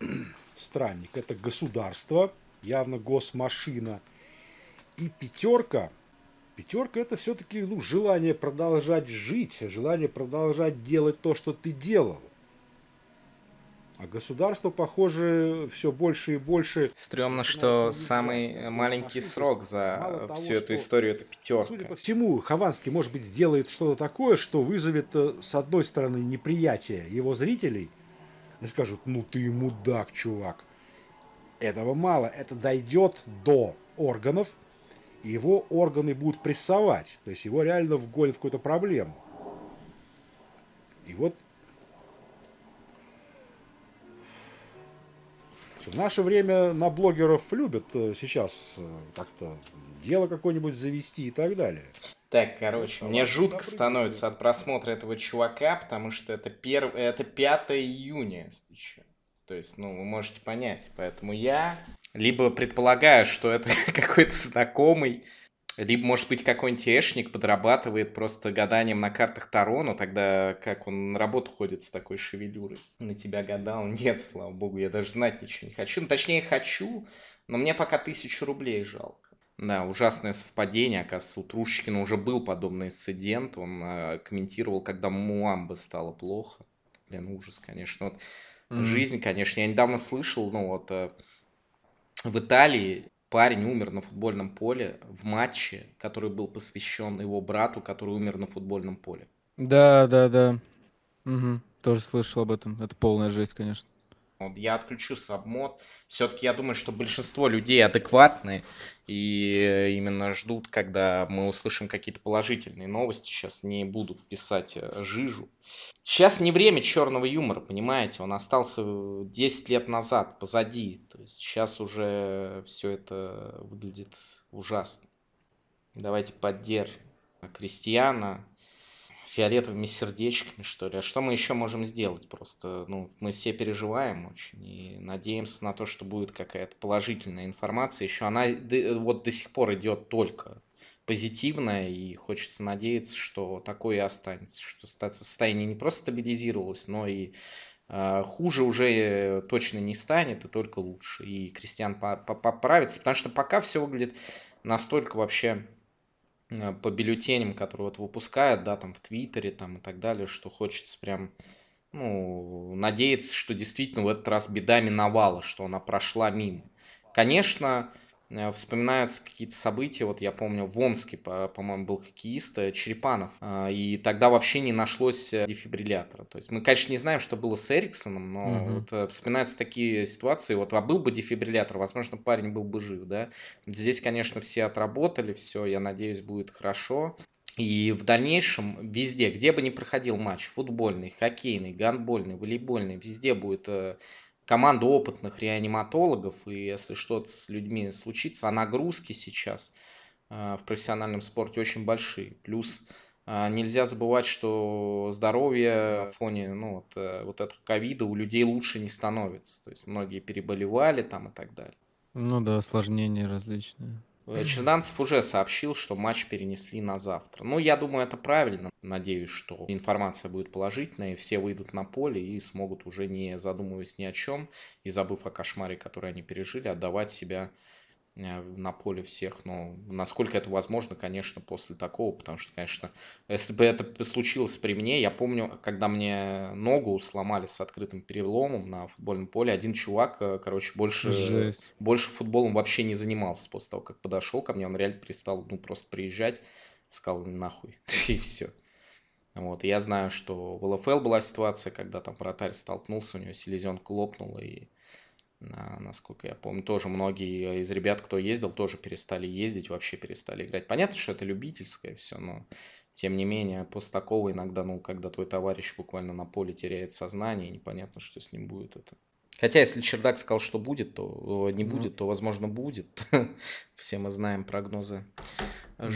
Странник – это государство, явно госмашина. И пятерка Пятерка это все-таки ну, желание продолжать жить, желание продолжать делать то, что ты делал. А государство, похоже, все больше и больше... Стремно, что самый маленький срок за всю эту историю – это пятерка. Судя по всему, Хованский, может быть, сделает что-то такое, что вызовет, э, с одной стороны, неприятие его зрителей. Они скажут, ну ты мудак, чувак. Этого мало. Это дойдет до органов, и его органы будут прессовать. То есть его реально вгонят в какую-то проблему. И вот В наше время на блогеров любят э, сейчас э, как-то дело какое-нибудь завести и так далее. Так, короче, мне жутко становится от просмотра этого чувака, потому что это, перв... это 5 июня, если что. То есть, ну, вы можете понять. Поэтому я либо предполагаю, что это какой-то знакомый, либо, может быть, какой-нибудь эшник подрабатывает просто гаданием на картах Таро, но тогда как он на работу ходит с такой шевелюрой? На тебя гадал? Нет, слава богу, я даже знать ничего не хочу. Ну, точнее, хочу, но мне пока тысячу рублей жалко. Да, ужасное совпадение. Оказывается, у Трушечкина уже был подобный инцидент. Он э, комментировал, когда Муамбы стало плохо. Блин, ну, ужас, конечно. Вот, mm-hmm. Жизнь, конечно. Я недавно слышал, ну вот... Э, в Италии парень умер на футбольном поле в матче, который был посвящен его брату, который умер на футбольном поле. Да, да, да. Угу. Тоже слышал об этом. Это полная жесть, конечно. Вот, я отключу сабмод. Все-таки я думаю, что большинство людей адекватны и э, именно ждут, когда мы услышим какие-то положительные новости. Сейчас не будут писать э, жижу. Сейчас не время черного юмора, понимаете? Он остался 10 э, лет назад, позади. То есть сейчас уже все это выглядит ужасно. Давайте поддержим крестьяна, фиолетовыми сердечками, что ли. А что мы еще можем сделать? Просто, ну, мы все переживаем очень и надеемся на то, что будет какая-то положительная информация. Еще она вот до сих пор идет только позитивная, и хочется надеяться, что такое и останется, что состояние не просто стабилизировалось, но и а, хуже уже э, точно не станет, и только лучше. И крестьян поправится, потому что пока все выглядит настолько вообще Э, по бюллетеням, которые вот выпускают, да, там в Твиттере там и так далее, что хочется прям, ну, надеяться, что действительно в этот раз беда миновала, что она прошла мимо. Конечно, Э, вспоминаются какие-то события, вот я помню, в Омске, по-моему, был хоккеист э, Черепанов, э, и тогда вообще не нашлось дефибриллятора. То есть мы, конечно, не знаем, что было с Эриксоном, но угу. вот вспоминаются такие ситуации, вот, а был бы дефибриллятор, возможно, парень был бы жив, да. Здесь, конечно, все отработали, все, я надеюсь, будет хорошо. И в дальнейшем везде, где бы ни проходил матч, футбольный, хоккейный, гандбольный, волейбольный, везде будет команду опытных реаниматологов, и если что-то с людьми случится, а нагрузки сейчас э, в профессиональном спорте очень большие. Плюс э, нельзя забывать, что здоровье в фоне ну, вот, э, вот этого ковида у людей лучше не становится. То есть многие переболевали там и так далее. Ну да, осложнения различные. Э, Черданцев уже сообщил, что матч перенесли на завтра. Ну, я думаю, это правильно. Надеюсь, что информация будет положительная, и все выйдут на поле и смогут уже не задумываясь ни о чем и забыв о кошмаре, который они пережили, отдавать себя Э, на поле всех. Но насколько это возможно, конечно, после такого, потому что, конечно, если бы это случилось при мне, я помню, когда мне ногу сломали с открытым переломом на футбольном поле, один чувак, э, короче, больше, Жесть. больше футболом вообще не занимался после того, как подошел ко мне, он реально перестал, ну, просто приезжать, сказал нахуй, и все. Вот, я знаю, что в ЛФЛ была ситуация, когда там вратарь столкнулся, у него селезенка лопнула, и насколько я помню, тоже многие из ребят, кто ездил, тоже перестали ездить, вообще перестали играть. Понятно, что это любительское все, но тем не менее, после такого иногда, ну, когда твой товарищ буквально на поле теряет сознание, непонятно, что с ним будет это. Хотя, если Чердак сказал, что будет, то э, не ну. будет, ну. то, возможно, будет. Все мы знаем прогнозы mm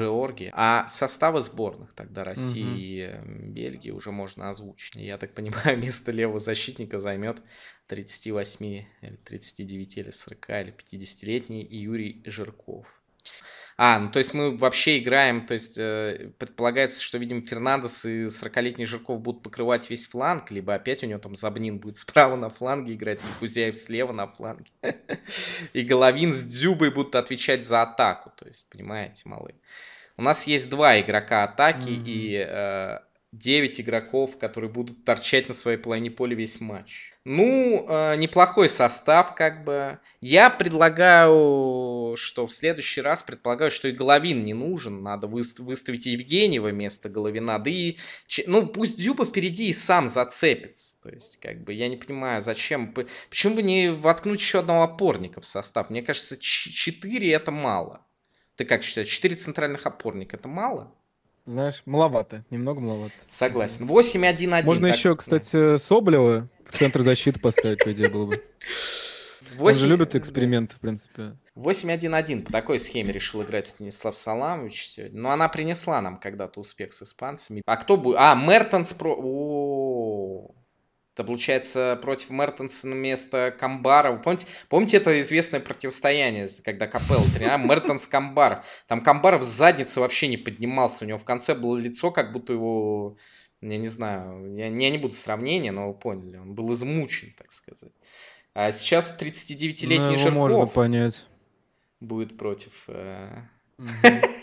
Георгии. А составы сборных тогда России и э, Бельгии уже можно озвучить. Я так понимаю, место левого защитника займет 38 или 39 или 40 или 50-летний Юрий Жирков. А, ну то есть мы вообще играем, то есть э, предполагается, что, видимо, Фернандес и 40-летний Жирков будут покрывать весь фланг, либо опять у него там Забнин будет справа на фланге играть, и Кузяев слева на фланге. И Головин с Дзюбой будут отвечать за атаку, то есть, понимаете, малы? У нас есть два игрока атаки, и э, 9 игроков, которые будут торчать на своей половине поля весь матч. Ну, э, неплохой состав, как бы. Я предлагаю, что в следующий раз предполагаю, что и Головин не нужен. Надо выставить Евгеньева вместо Головина. Да и, ну, пусть Дзюба впереди и сам зацепится. То есть, как бы, я не понимаю, зачем... Почему бы не воткнуть еще одного опорника в состав? Мне кажется, 4 это мало. Ты как считаешь, 4 центральных опорника это мало? знаешь, маловато, немного маловато. Согласен. 8-1-1. Можно так... еще, кстати, Соболева в центр защиты поставить, по идее, было бы. 8... Он же любит эксперименты, в принципе. 8-1-1. По такой схеме решил играть Станислав Саламович сегодня. Но ну, она принесла нам когда-то успех с испанцами. А кто будет? А, Мертенс про... О -о -о. Это получается против Мертенса вместо Камбара. Вы помните, помните это известное противостояние, когда Капелл тренировал Мертенс Камбаров. Там Камбаров в заднице вообще не поднимался. У него в конце было лицо, как будто его я не знаю, я, я не буду сравнения, но вы поняли, он был измучен, так сказать. А сейчас 39-летний ну, Жирков можно понять. будет против. Э,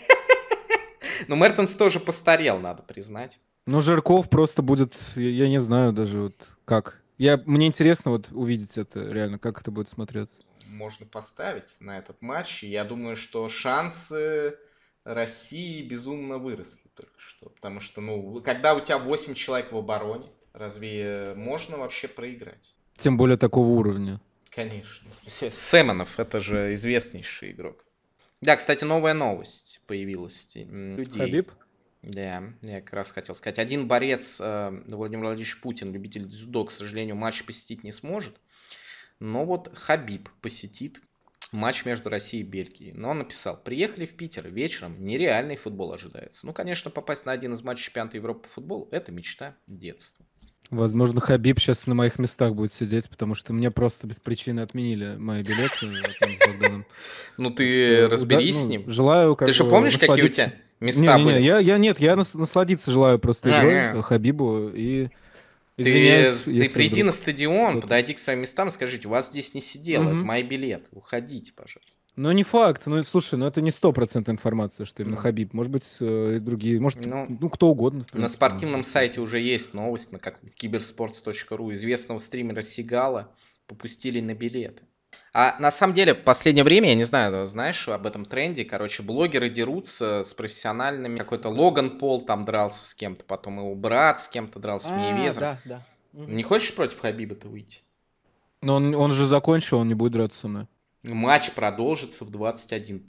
но Мертенс тоже постарел, надо признать. Ну Жирков просто будет, я, не знаю даже вот как. Я, мне интересно вот увидеть это реально, как это будет смотреться. Можно поставить на этот матч. Я думаю, что шансы России безумно выросли только что. Потому что, ну, когда у тебя 8 человек в обороне, разве можно вообще проиграть? Тем более такого уровня. Конечно. Семенов, это же известнейший игрок. Да, кстати, новая новость появилась. Людей. Хабиб? Да, я как раз хотел сказать. Один борец, э, Владимир Владимирович Путин, любитель дзюдо, к сожалению, матч посетить не сможет. Но вот Хабиб посетит матч между Россией и Бельгией. Но он написал, приехали в Питер вечером, нереальный футбол ожидается. Ну, конечно, попасть на один из матчей чемпионата Европы по футболу – это мечта детства. Возможно, Хабиб сейчас на моих местах будет сидеть, потому что мне просто без причины отменили мои билеты. Ну ты разберись ну, с ним. Желаю Ты же помнишь, какие у тебя места были? Я нет, я насладиться желаю просто а, э, Хабибу и Извиняюсь, ты, ты приди вдруг... на стадион, подойди к своим местам и скажите, у вас здесь не сидел, угу. это мой билет, уходите, пожалуйста. Ну, не факт. Ну, слушай, ну это не стопроцентная информация, что именно mm. Хабиб. Может быть, э, другие, может, ну, ну кто угодно. На спортивном сайте уже есть новость на как киберспортс.ру. Известного стримера Сигала попустили на билеты. А на самом деле, в последнее время, я не знаю, знаешь, об этом тренде, короче, блогеры дерутся с профессиональными. Какой-то Логан Пол там дрался с кем-то, потом его брат с кем-то дрался, с а, Миевезом. Да, да. Не хочешь против Хабиба-то выйти? Но он, он же закончил, он не будет драться со мной. Матч продолжится в 21.30.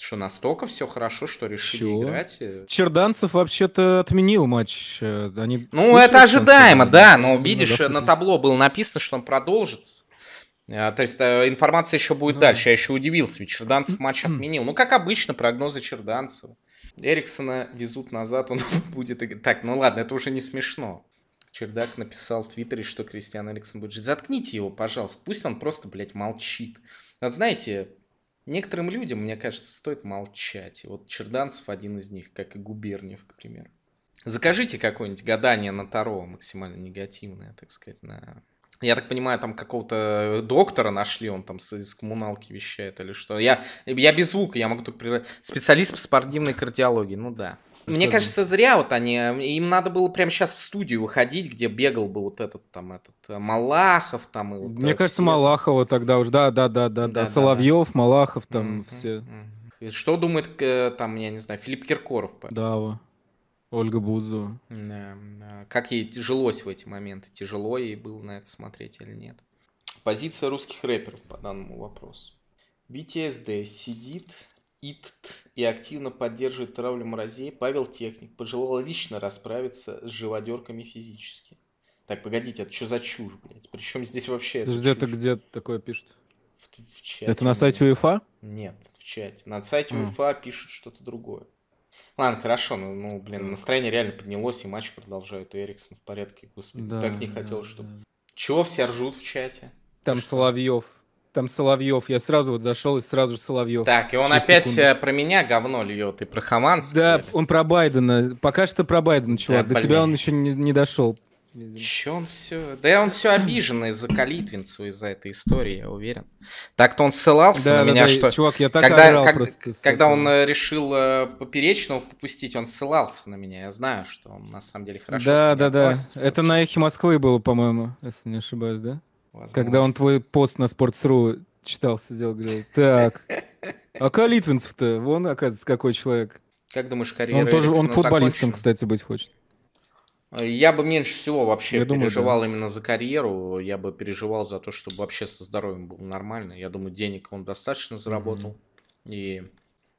Что, настолько все хорошо, что решили Чего? играть? Черданцев вообще-то отменил матч. Э, они ну, это ожидаемо, да, но видишь, ну, да, на табло было написано, что он продолжится. А, то есть э, информация еще будет ну, дальше. Я еще удивился, ведь Черданцев матч отменил. Ну, как обычно, прогнозы Черданцева. Эриксона везут назад, он будет... Так, ну ладно, это уже не смешно. Чердак написал в Твиттере, что Кристиан Эриксон будет жить. Заткните его, пожалуйста. Пусть он просто, блядь, молчит. Вот знаете, некоторым людям, мне кажется, стоит молчать. И вот Черданцев один из них, как и Губерниев, к примеру. Закажите какое-нибудь гадание на Таро, максимально негативное, так сказать, на я так понимаю, там какого-то доктора нашли, он там с, из коммуналки вещает или что. Я, я без звука, я могу только... Специалист по спортивной кардиологии, ну да. Ну Мне что кажется, зря вот они, им надо было прямо сейчас в студию выходить, где бегал бы вот этот там этот э, Малахов там. И вот, Мне э, кажется, все. Малахова тогда уж, да, да, да, да, да, Соловьев, да. Малахов там mm-hmm, все. Mm-hmm. Что думает э, там, я не знаю, Филипп Киркоров? По... Да, Ольга Бузова. Да, да. Как ей тяжелось в эти моменты? Тяжело ей было на это смотреть или нет? Позиция русских рэперов по данному вопросу. BTSD сидит, ИТТ и активно поддерживает травлю морозей. Павел Техник пожелал лично расправиться с живодерками физически. Так, погодите, это что за чушь, блядь? Причем здесь вообще Где-то где такое пишет? В, в чате. Это на сайте УЕФА? Нет, в чате. На сайте а. УЕФА пишут что-то другое. Ладно, хорошо, ну, ну блин, э. настроение реально поднялось, и матч продолжают, и Эриксон в порядке, господи, да, так не да, хотел, чтобы... Да. Чего все ржут в чате? Там Ты Соловьев. Там Соловьев. Я сразу вот зашел и сразу же Соловьев. Так, и он опять секунды. Э, про меня говно льет и про Хаманс. Да, или? он про Байдена. Пока что про Байдена, чувак. Да, До блин. тебя он еще не, не дошел. Видимо. Че он все... Да он все обижен из-за Калитвинцева, из-за этой истории, я уверен. Так-то он ссылался да, на да, меня, да, что... Чувак, я так когда, как... когда он э, решил э, поперечного попустить, он ссылался на меня. Я знаю, что он на самом деле хорошо Да, да, да. Это на эхе Москвы было, по-моему, если не ошибаюсь, да? Возможно. Когда он твой пост на Sports.ru читал, сидел, говорил, так, а Калитвинцев-то, вон, оказывается, какой человек. Как думаешь, карьера Он тоже, он футболистом, закончена? кстати, быть хочет. Я бы меньше всего вообще я переживал думаю, да. именно за карьеру. Я бы переживал за то, чтобы вообще со здоровьем было нормально. Я думаю, денег он достаточно заработал. Mm-hmm. И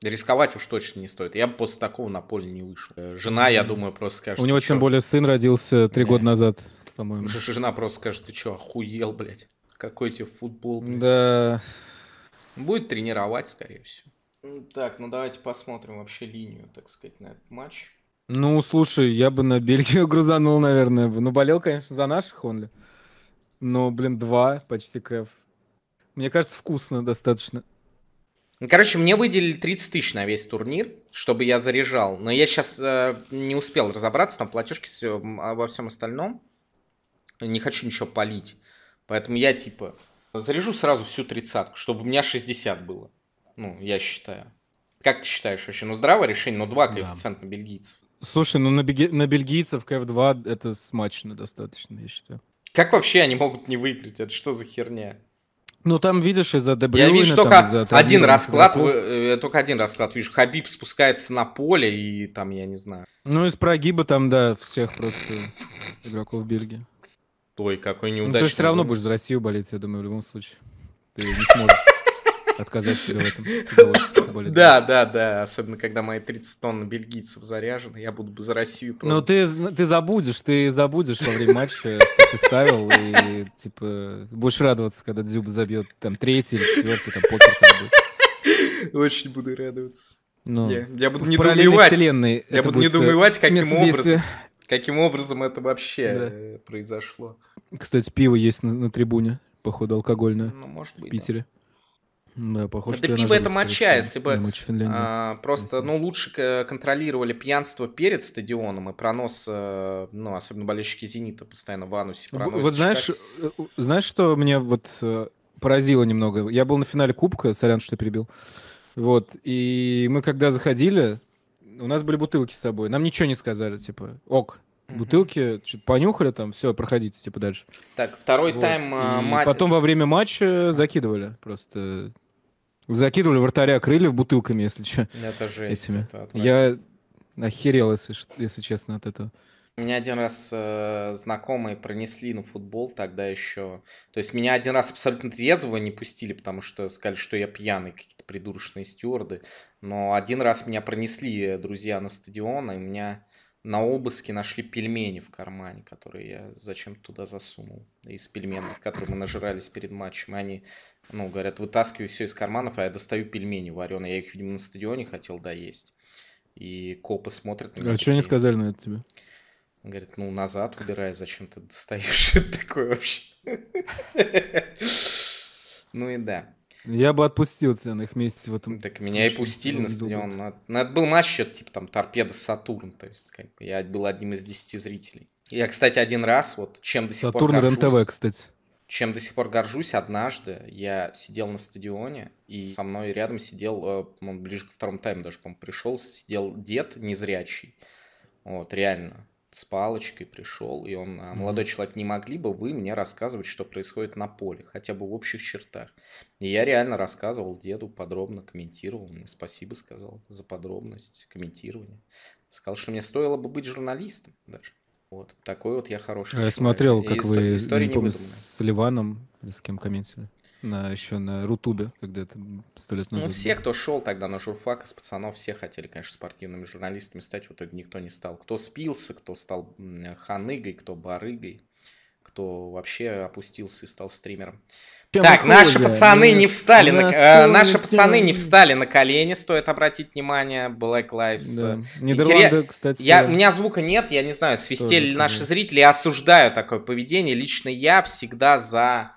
рисковать уж точно не стоит. Я бы после такого на поле не вышел. Э, жена, я думаю, просто скажет... У него тем более сын родился три года назад, по-моему. Жена просто скажет, ты что, охуел, блядь? Какой тебе футбол, блядь? Да. Будет тренировать, скорее всего. Так, ну давайте посмотрим вообще линию, так сказать, на этот матч. Ну, слушай, я бы на Бельгию грузанул, наверное. бы, Ну, болел, конечно, за наших Хонли. Но, блин, два почти кэф. Мне кажется, вкусно достаточно. Короче, мне выделили 30 тысяч на весь турнир, чтобы я заряжал. Но я сейчас э, не успел разобраться, там платежки с, обо а, всем остальном. Не хочу ничего полить. Поэтому я, типа, заряжу сразу всю тридцатку, чтобы у меня 60 было. Ну, я считаю. Как ты считаешь вообще? Ну, здравое решение, но два да. коэффициента бельгийцев. Слушай, ну на, беги... на бельгийцев КФ-2 это смачно достаточно, я считаю. Как вообще они могут не выиграть? Это что за херня? Ну там видишь из-за Дебрюина, Я вижу только там, один расклад, вы, э, только один расклад вижу. Хабиб спускается на поле и там я не знаю. Ну из прогиба там да всех просто игроков Бельгии. Той какой ну, неудачный. Ну, ты все равно будешь за Россию болеть, я думаю в любом случае. Ты не сможешь отказать себе в этом Да, да, да. Особенно, когда мои 30 тонн бельгийцев заряжены, я буду за Россию Ну, ты, ты забудешь, ты забудешь во время матча, что ты ставил, и, типа, будешь радоваться, когда Дзюба забьет там третий или четвертый, там, покер Очень буду радоваться. но ну, я, буду буду вселенной я буду не недоумевать, каким образом, каким образом это вообще да. Э, произошло. Кстати, пиво есть на, на трибуне, походу, алкогольное. Ну, может быть. В Питере. Да. Да, похоже, да пиво это моча, если бы а, просто, ну, лучше контролировали пьянство перед стадионом и пронос, э, ну, особенно болельщики «Зенита» постоянно в анусе проносят. Вот знаешь, как... Э, знаешь, что мне вот э, поразило немного? Я был на финале Кубка, сорян, что перебил, вот, и мы когда заходили, у нас были бутылки с собой, нам ничего не сказали, типа, ок, бутылки, что-то понюхали там, все, проходите, типа, дальше. Так, второй вот. тайм... Э, мат... Потом во время матча закидывали просто Закидывали вратаря крыльев бутылками, если что. Это жесть. Этими. Это Я охерел, если, если честно, от этого. Меня один раз э, знакомые пронесли на футбол тогда еще. То есть меня один раз абсолютно трезвого не пустили, потому что сказали, что я пьяный, какие-то придурочные стюарды. Но один раз меня пронесли э, друзья на стадион, и меня на обыске нашли пельмени в кармане, которые я зачем-то туда засунул. Из пельменов, которые мы нажирались перед матчем. И они ну, говорят, вытаскиваю все из карманов, а я достаю пельмени вареные. Я их, видимо, на стадионе хотел доесть. И копы смотрят на а меня. А такие... что они сказали на это тебе? Говорит, ну, назад убирай, зачем ты достаешь это такое вообще? Ну и да. Я бы отпустил тебя на их месте в этом. Так меня и пустили на стадион. Но это был наш счет, типа там торпеда Сатурн. То есть, как бы я был одним из десяти зрителей. Я, кстати, один раз, вот чем до сих Сатурн пор Сатурн РНТВ, кстати чем до сих пор горжусь, однажды я сидел на стадионе, и со мной рядом сидел, э, он ближе ко второму тайму даже, по-моему, пришел, сидел дед незрячий, вот, реально, с палочкой пришел, и он, mm-hmm. молодой человек, не могли бы вы мне рассказывать, что происходит на поле, хотя бы в общих чертах. И я реально рассказывал деду, подробно комментировал, мне спасибо сказал за подробность комментирования. Сказал, что мне стоило бы быть журналистом даже. Вот. Такой вот я хороший. Я человек. смотрел, как и вы истории не помню, с Ливаном с кем комментировали На, еще на Рутубе, когда это сто лет ну, назад. Ну, все, кто шел тогда на журфак, из пацанов, все хотели, конечно, спортивными журналистами стать, в итоге никто не стал. Кто спился, кто стал ханыгой, кто барыгой, кто вообще опустился и стал стримером. Так, э, наши пацаны не встали, на, э, наши пацаны не встали на колени, стоит обратить внимание, Black Lives. Да. Э. Нидерланды, Интерес... кстати. Я, да. У меня звука нет, я не знаю, свистели Тоже, наши да. зрители, я осуждаю такое поведение, лично я всегда за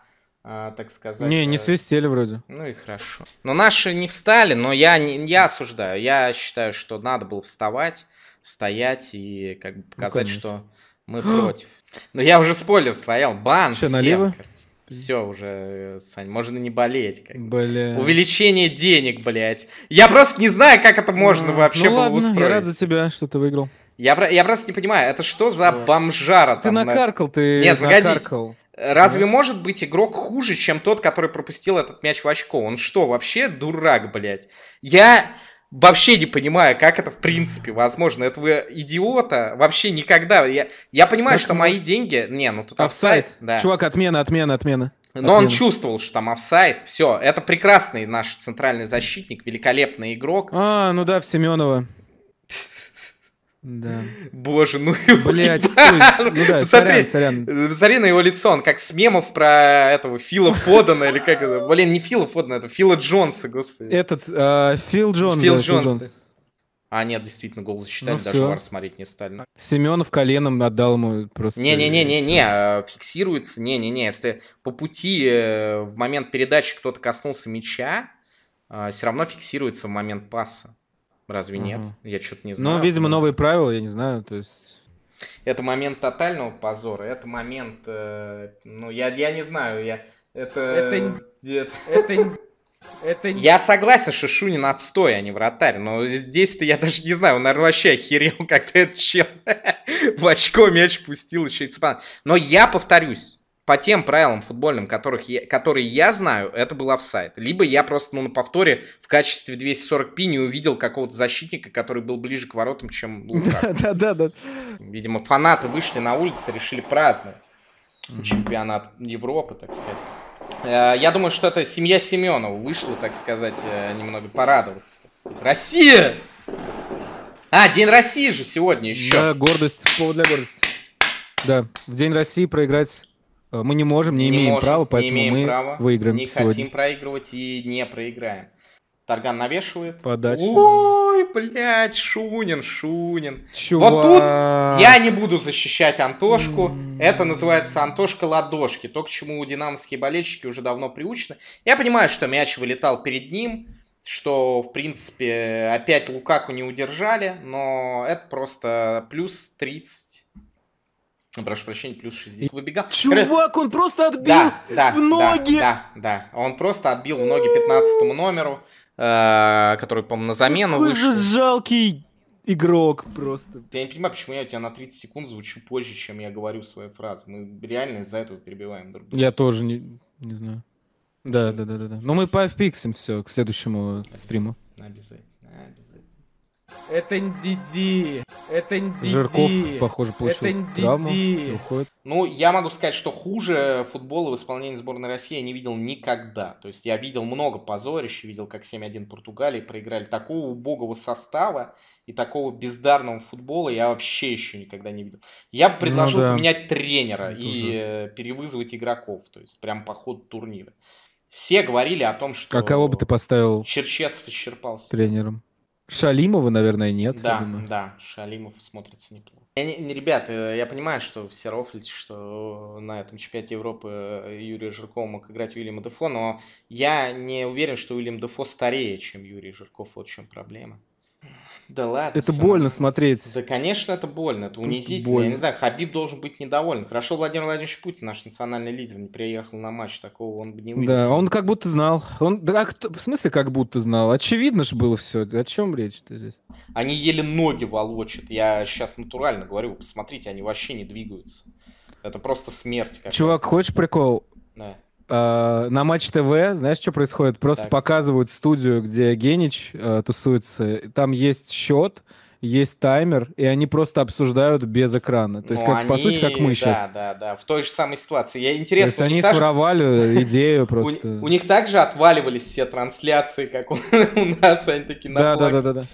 а, так сказать. Не, не свистели вроде. Ну и хорошо. Но наши не встали, но я, не, я осуждаю. Я считаю, что надо было вставать, стоять и как бы ну, показать, ну, что мы против. Но я уже спойлер стоял. Бан. Что, налево? Короче. Все уже, э, Сань, можно не болеть. Как. Блядь. Увеличение денег, блядь. Я просто не знаю, как это можно а, вообще ну, было ладно, устроить. Я рад за тебя, что ты выиграл. Я, я просто не понимаю, это что за бомжара? Ты там, накаркал, на... ты Нет, накаркал. Разве Нет? может быть игрок хуже, чем тот, который пропустил этот мяч в очко? Он что, вообще дурак, блядь? Я вообще не понимаю, как это в принципе возможно. это вы идиота вообще никогда. Я, я понимаю, так, ну, что ну, мои деньги. Не, ну тут офсайт. офсайт да. Чувак, отмена, отмена, отмена. Но он чувствовал, что там офсайт. Все, это прекрасный наш центральный защитник, великолепный игрок. А, ну да, в Семенова. Да. Боже, ну и Блять, ну да, сорян, сорян. Посмотри на его лицо, он как с мемов про этого Фила Фодена, или как это, блин, не Фила Фодена, это Фила Джонса, господи. Этот, э, Фил Джонс. Фил Джонс. А, нет, действительно, гол засчитали, ну, даже все. вар смотреть не стали. Семенов коленом отдал ему просто... Не-не-не-не-не, а, фиксируется, не-не-не, если по пути э, в момент передачи кто-то коснулся мяча, э, все равно фиксируется в момент паса. Разве угу. нет? Я что-то не ну, знаю. Ну, видимо, новые правила, я не знаю, то есть... Это момент тотального позора, это момент, э, ну, я, я не знаю, я... Это... Это... это... это... Это... Я согласен, что Шунин отстой, а не вратарь, но здесь-то я даже не знаю, он, наверное, вообще охерел, то этот чел в очко мяч пустил еще и цепан. Но я повторюсь, по тем правилам футбольным, которых я, которые я знаю, это был офсайд. Либо я просто ну, на повторе в качестве 240p не увидел какого-то защитника, который был ближе к воротам, чем Лукаку. Да-да-да. Видимо, фанаты вышли на улицы, решили праздновать чемпионат Европы, так сказать. Э, я думаю, что это семья Семенова вышла, так сказать, э, немного порадоваться. Так сказать. Россия! А, День России же сегодня еще. Да, гордость, повод для гордости. Да, в День России проиграть Э, мы не можем, не, не имеем можем, права, поэтому не имеем мы права, выиграем Не сегодня. хотим проигрывать и не проиграем. Тарган навешивает. Подача. Ой, блядь, Шунин, Шунин. Чувак. Вот тут я не буду защищать Антошку. М-м-м. Это называется Антошка ладошки. То, к чему динамовские болельщики уже давно приучены. Я понимаю, что мяч вылетал перед ним, что, в принципе, опять Лукаку не удержали, но это просто плюс 30 Прошу прощения, плюс 60 выбегал. Чувак, он просто отбил да, да, ноги. Да, да, да, он просто отбил в ноги 15 номеру, э, который, по-моему, на замену Какой вышел. же жалкий игрок просто. Я не понимаю, почему я у тебя на 30 секунд звучу позже, чем я говорю свою фразу. Мы реально из-за этого перебиваем друг друга. Я тоже не, не знаю. Да, да, да, да, да. Но ну, мы пофиксим все к следующему стриму. Обязательно, обязательно. Это НДД. Это НДД. Жирков, похоже, получил Это травму уходит. Ну, я могу сказать, что хуже футбола в исполнении сборной России я не видел никогда. То есть я видел много позорищ, видел, как 7-1 Португалии проиграли. Такого убогого состава и такого бездарного футбола я вообще еще никогда не видел. Я бы предложил ну, да. поменять тренера Это и э, ужас. перевызвать игроков. То есть прям по ходу турнира. Все говорили о том, что... А кого бы ты поставил? Черчесов исчерпался. Тренером. Шалимова, наверное, нет. Да, да, Шалимов смотрится неплохо. Я не, не, ребят, я понимаю, что все рофлите, что на этом чемпионате Европы э, Юрий Жирков мог играть Уильяма Дефо, но я не уверен, что Уильям Дефо старее, чем Юрий Жирков. Вот в чем проблема. Да ладно. Это сына. больно смотреть. Да, конечно, это больно, это унизительно. Больно. Я не знаю, Хабиб должен быть недоволен. Хорошо, Владимир Владимирович Путин, наш национальный лидер, не приехал на матч, такого он бы не увидел. Да, он как будто знал. Он, да, а кто... в смысле, как будто знал? Очевидно же было все. О чем речь-то здесь? Они еле ноги волочат. Я сейчас натурально говорю, посмотрите, они вообще не двигаются. Это просто смерть. Чувак, хочешь прикол? Да э, на Матч ТВ, знаешь, что происходит? Просто так. показывают студию, где Генич э, тусуется. Там есть счет, есть таймер, и они просто обсуждают без экрана. То есть, ну, как, они... по сути, как мы да, сейчас. Да, да, да, в той же самой ситуации. Я интересно. То есть они своровали же... идею просто. У, у них также отваливались все трансляции, как у, у нас, они такие на Да, да, да, да, да.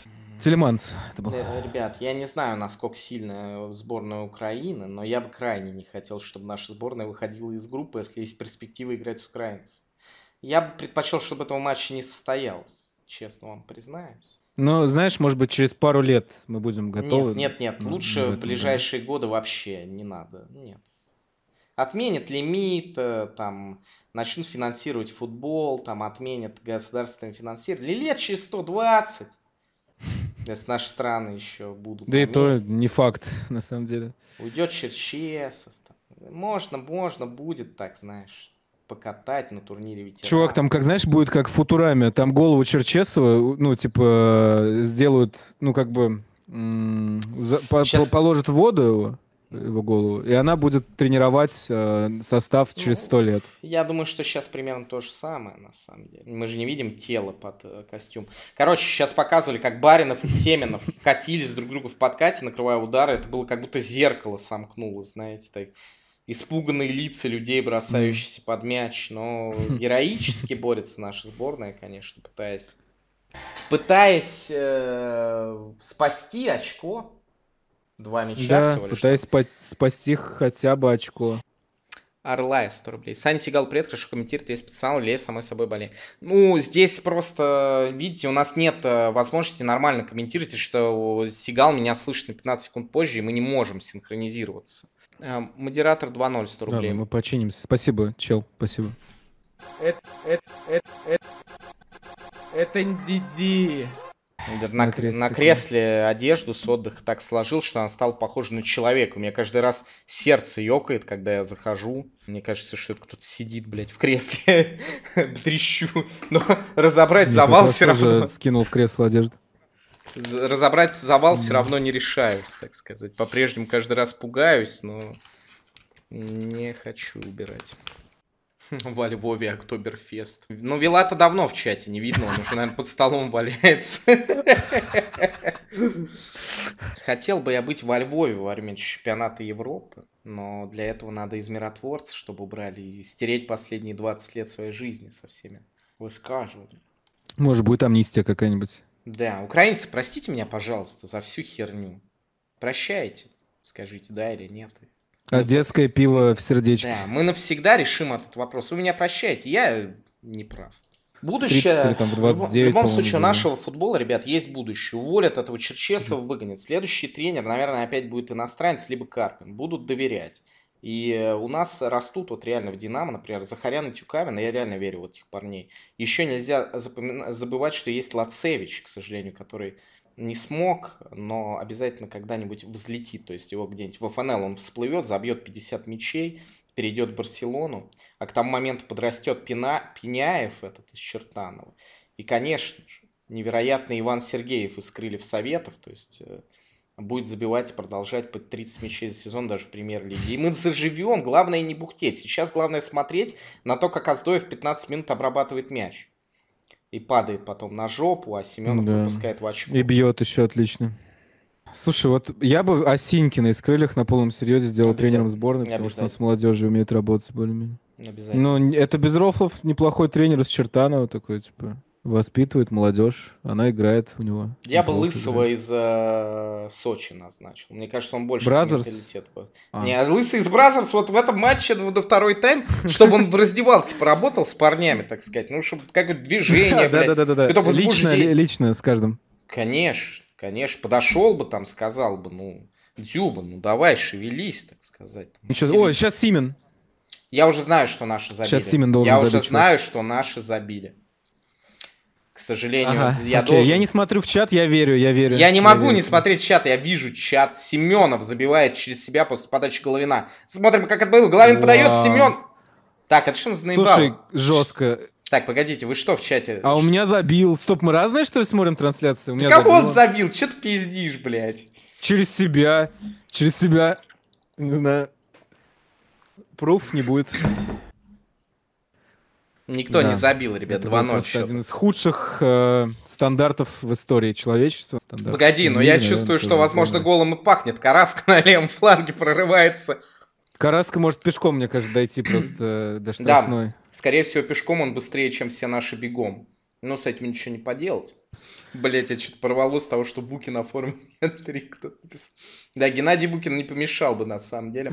Телеманс. Это был. Э, ребят, я не знаю, насколько сильная сборная Украины, но я бы крайне не хотел, чтобы наша сборная выходила из группы, если есть перспективы играть с украинцами. Я бы предпочел, чтобы этого матча не состоялось, честно вам признаюсь. Ну, знаешь, может быть, через пару лет мы будем готовы. Нет, нет, нет. Ну, лучше ну, этом, ближайшие да. годы вообще не надо. Нет. Отменят лимит, э, там, начнут финансировать футбол, там, отменят государственное финансирование. Лет через 120 если наши страны еще будут Да и месте. то не факт, на самом деле. Уйдет Черчесов. Там. Можно, можно будет так, знаешь, покатать на турнире ветеранов. Чувак, там, как знаешь, будет как в Футураме. Там голову Черчесова, ну, типа, э, сделают, ну, как бы, за, по, положат в воду его его голову. И она будет тренировать э, состав ну, через сто лет. Я думаю, что сейчас примерно то же самое, на самом деле. Мы же не видим тело под э, костюм. Короче, сейчас показывали, как Баринов и Семенов катились друг другу в подкате, накрывая удары. Это было как будто зеркало сомкнуло, знаете, так испуганные лица людей, бросающихся под мяч. Но героически борется наша сборная, конечно, пытаясь, пытаясь э, спасти очко Два мяча да, всего лишь. пытаюсь спа- спасти хотя бы очко. Орлая 100 рублей. Сань Сигал, привет, хорошо комментирует, я специал, лей самой собой болей. Ну, здесь просто, видите, у нас нет возможности нормально комментировать, что Сигал меня слышит на 15 секунд позже, и мы не можем синхронизироваться. Модератор 2.0, 100 рублей. Да, мы починимся. Спасибо, чел, спасибо. Это, это, это, это, это NDD на, на кресле одежду с отдыха так сложил, что она стала похожа на человека. У меня каждый раз сердце ёкает, когда я захожу. Мне кажется, что кто-то сидит, блядь, в кресле, трещу. Но разобрать завал все равно... скинул в кресло одежду. Разобрать завал все равно не решаюсь, так сказать. По-прежнему каждый раз пугаюсь, но не хочу убирать. Во Львове Октоберфест. Ну, Вилата давно в чате не видно, он уже, наверное, под столом валяется. Хотел бы я быть во Львове во время чемпионата Европы, но для этого надо из миротворца, чтобы убрали и стереть последние 20 лет своей жизни со всеми высказываниями. Может, будет амнистия какая-нибудь? Да, украинцы, простите меня, пожалуйста, за всю херню. Прощайте, скажите, да или нет. А детское пиво в сердечке. Да, мы навсегда решим этот вопрос. Вы меня прощаете, я не прав. Будущее, 30, там, 29, в любом случае, у нашего футбола, ребят, есть будущее. Уволят этого Черчесова, выгонят. Следующий тренер, наверное, опять будет иностранец, либо Карпин. Будут доверять. И э, у нас растут вот реально в Динамо, например, Захарян и Тюкавин, я реально верю в этих парней. Еще нельзя забывать, что есть Лацевич, к сожалению, который не смог, но обязательно когда-нибудь взлетит, то есть его где-нибудь в ФНЛ он всплывет, забьет 50 мячей, перейдет в Барселону, а к тому моменту подрастет Пина, Пиняев этот из Чертанова. И, конечно же, невероятный Иван Сергеев из Крыльев Советов, то есть э, будет забивать и продолжать по 30 мячей за сезон даже в премьер-лиге. И мы заживем, главное не бухтеть. Сейчас главное смотреть на то, как Аздоев 15 минут обрабатывает мяч и падает потом на жопу, а Семенов да. выпускает в очко. И бьет еще отлично. Слушай, вот я бы Осинькина из «Крыльях» на полном серьезе сделал тренером сборной, потому что он с молодежью умеет работать более-менее. Обязательно. Ну, это Безрофлов неплохой тренер из Чертанова такой, типа воспитывает молодежь, она играет у него. Я бы Лысого из э, Сочи назначил. Мне кажется, он больше Бразерс? А. Не, а Лысый из Бразерс вот в этом матче до второй тайм, чтобы он в раздевалке поработал с парнями, так сказать. Ну, чтобы как движение, блядь. Да-да-да, лично, лично с каждым. Конечно, конечно. Подошел бы там, сказал бы, ну, Дзюба, ну давай, шевелись, так сказать. о, сейчас Симен. Я уже знаю, что наши забили. Сейчас Симен должен Я уже знаю, что наши забили сожалению, ага, я окей. должен. Я не смотрю в чат, я верю, я верю. Я не я могу верю. не смотреть чат, я вижу чат. Семенов забивает через себя после подачи Головина. Смотрим, как это было. Головин Вау. подает, Семен. Так, это что за Слушай, жестко. Так, погодите, вы что в чате? А что? у меня забил. Стоп, мы разные, что ли, смотрим трансляцию? У меня кого он забил? Че ты пиздишь, блядь? Через себя. Через себя. Не знаю. Пруф не будет. Никто да. не забил, ребят, 2-0 счет. один из худших э, стандартов в истории человечества. Стандарт. Погоди, но я чувствую, что, возможно, голым и пахнет. Караска на левом фланге прорывается. Караска может пешком, мне кажется, дойти просто до штрафной. Да, скорее всего, пешком он быстрее, чем все наши бегом. Но с этим ничего не поделать. Блять, я что-то порвало с того, что Букин оформил три кто Да, Геннадий Букин не помешал бы, на самом деле.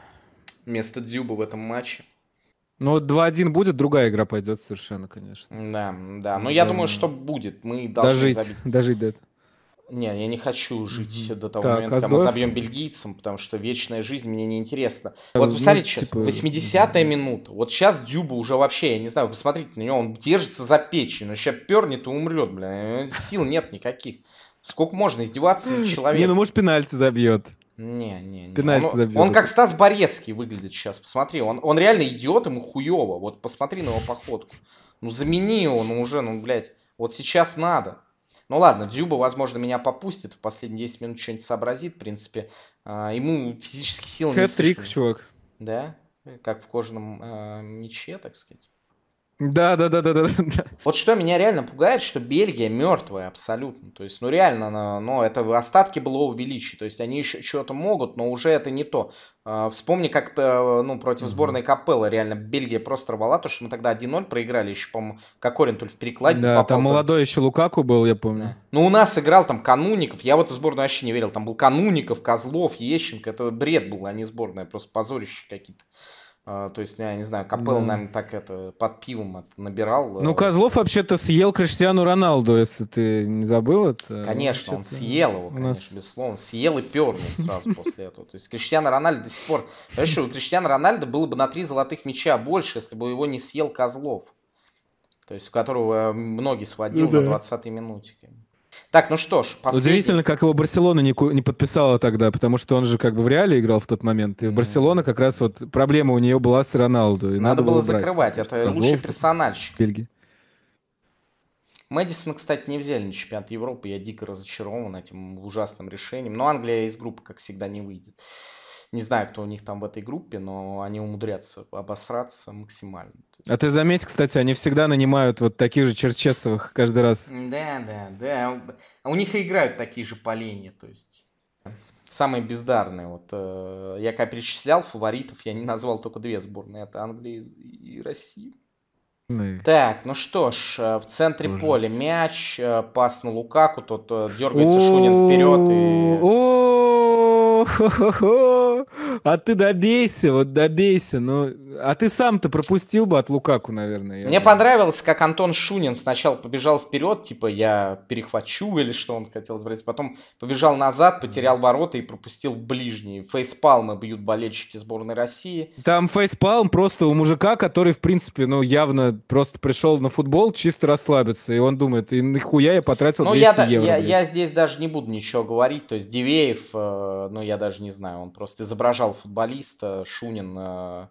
Вместо Дзюба в этом матче. Ну, 2-1 будет, другая игра пойдет совершенно, конечно. Да, да. Но я да. думаю, что будет. Мы должны дожить, забить. дожить до этого. Не, я не хочу жить до того так, момента, когда мы забьем бельгийцам, потому что вечная жизнь мне интересна. Э, вот ну, смотрите, сейчас, типа... 80-я минута. Вот сейчас Дюба уже вообще, я не знаю, посмотрите на него, он держится за печень, но сейчас пернет и умрет, бля. Сил нет никаких. Сколько можно издеваться над человеком? Не, ну может пенальти забьет. Не, не, не. он, Он как Стас Борецкий выглядит сейчас, посмотри. Он, он реально идиот, ему хуево. Вот посмотри на его походку. Ну замени его, ну уже, ну, блядь, вот сейчас надо. Ну ладно, Дюба, возможно, меня попустит, в последние 10 минут что-нибудь сообразит, в принципе. А, ему физически силы не Хэт-трик, чувак. Да? Как в кожаном э, мече, так сказать. Да, да, да, да, да, да. Вот что меня реально пугает, что Бельгия мертвая абсолютно. То есть, ну реально, но ну это остатки было увеличить. То есть они еще что-то могут, но уже это не то. А, вспомни, как э, ну, против сборной Капелла реально Бельгия просто рвала, то, что мы тогда 1-0 проиграли, еще, по-моему, Кокорин то в перекладе Да, попал, там молодой еще Лукаку был, я помню. Да. Ну, у нас играл там Кануников, я вот в сборную вообще не верил, там был Кануников, Козлов, Ещенко, это бред был, а не сборная, просто позорище какие-то. А, то есть, я не знаю, капелл да. наверное, так это под пивом это набирал. Э, ну, Козлов вообще-то съел Криштиану Роналду, если ты не забыл это. Ну, конечно, он съел его, конечно, нас... безусловно. Съел и пернул сразу после этого. То есть, Криштиану Рональдо до сих пор... Понимаешь, у Криштиану Рональдо было бы на три золотых мяча больше, если бы его не съел Козлов. То есть, у которого э, многие сводил ну на 20-й минуте. Так, ну что ж, последний. Удивительно, как его Барселона не, не подписала тогда, потому что он же как бы в Реале играл в тот момент. И в Барселона как раз вот проблема у нее была с Роналду. И надо, надо было, было брать, закрывать, это а Козлов, лучший персонаж. Бельгии. Мэдисона, кстати, не взяли на чемпионат Европы. Я дико разочарован этим ужасным решением. Но Англия из группы, как всегда, не выйдет. Не знаю, кто у них там в этой группе, но они умудрятся обосраться максимально. А ты заметь, кстати, они всегда нанимают вот таких же черчесовых каждый раз. Да, да, да. А у них и играют такие же поленья, то есть самые бездарные. Вот, э, я как перечислял фаворитов, я не назвал только две сборные. Это Англия и, Россия. Ну, так, ну что ж, э, в центре Боже. поля мяч, э, пас на Лукаку, тот дергается Шунин вперед и... А ты добейся, вот добейся. Ну, а ты сам-то пропустил бы от Лукаку, наверное. Мне понравилось, как Антон Шунин сначала побежал вперед, типа я перехвачу или что он хотел сбросить. Потом побежал назад, потерял ворота и пропустил ближний. Фейспалмы бьют болельщики сборной России. Там фейспалм просто у мужика, который, в принципе, ну, явно просто пришел на футбол чисто расслабиться. И он думает, и нахуя я потратил ну, 200 я, евро. Я, я здесь даже не буду ничего говорить. То есть Дивеев, э, ну, я даже не знаю, он просто изображал изображал футболиста, Шунин, э,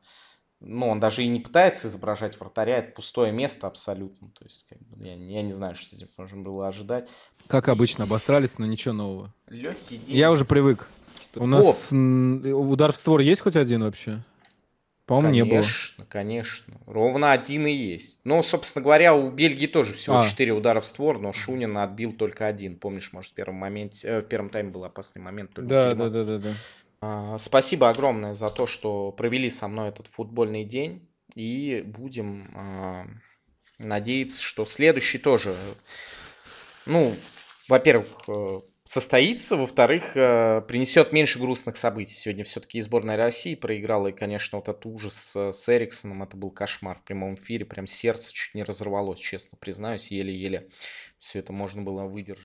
ну, он даже и не пытается изображать вратаря, это пустое место абсолютно. То есть, как бы, я, я не знаю, что здесь можно было ожидать. Как обычно, обосрались, но ничего нового. Легкий день. Я уже привык. Что... У Оп. нас удар в створ есть хоть один вообще? По-моему, не было. Конечно, конечно. Ровно один и есть. Но, ну, собственно говоря, у Бельгии тоже всего а. удара в створ, но Шунин отбил только один. Помнишь, может, в первом моменте, э, в первом тайме был опасный момент. Только да, да, да, да, да. А, спасибо огромное за то, что провели со мной этот футбольный день. И будем а, надеяться, что следующий тоже, ну, во-первых, э, состоится, во-вторых, э, принесет меньше грустных событий. Сегодня все-таки и сборная России проиграла, и, конечно, вот этот ужас э, с Эриксоном, это был кошмар в прямом эфире, прям сердце чуть не разорвалось, честно признаюсь, еле-еле все это можно было выдержать.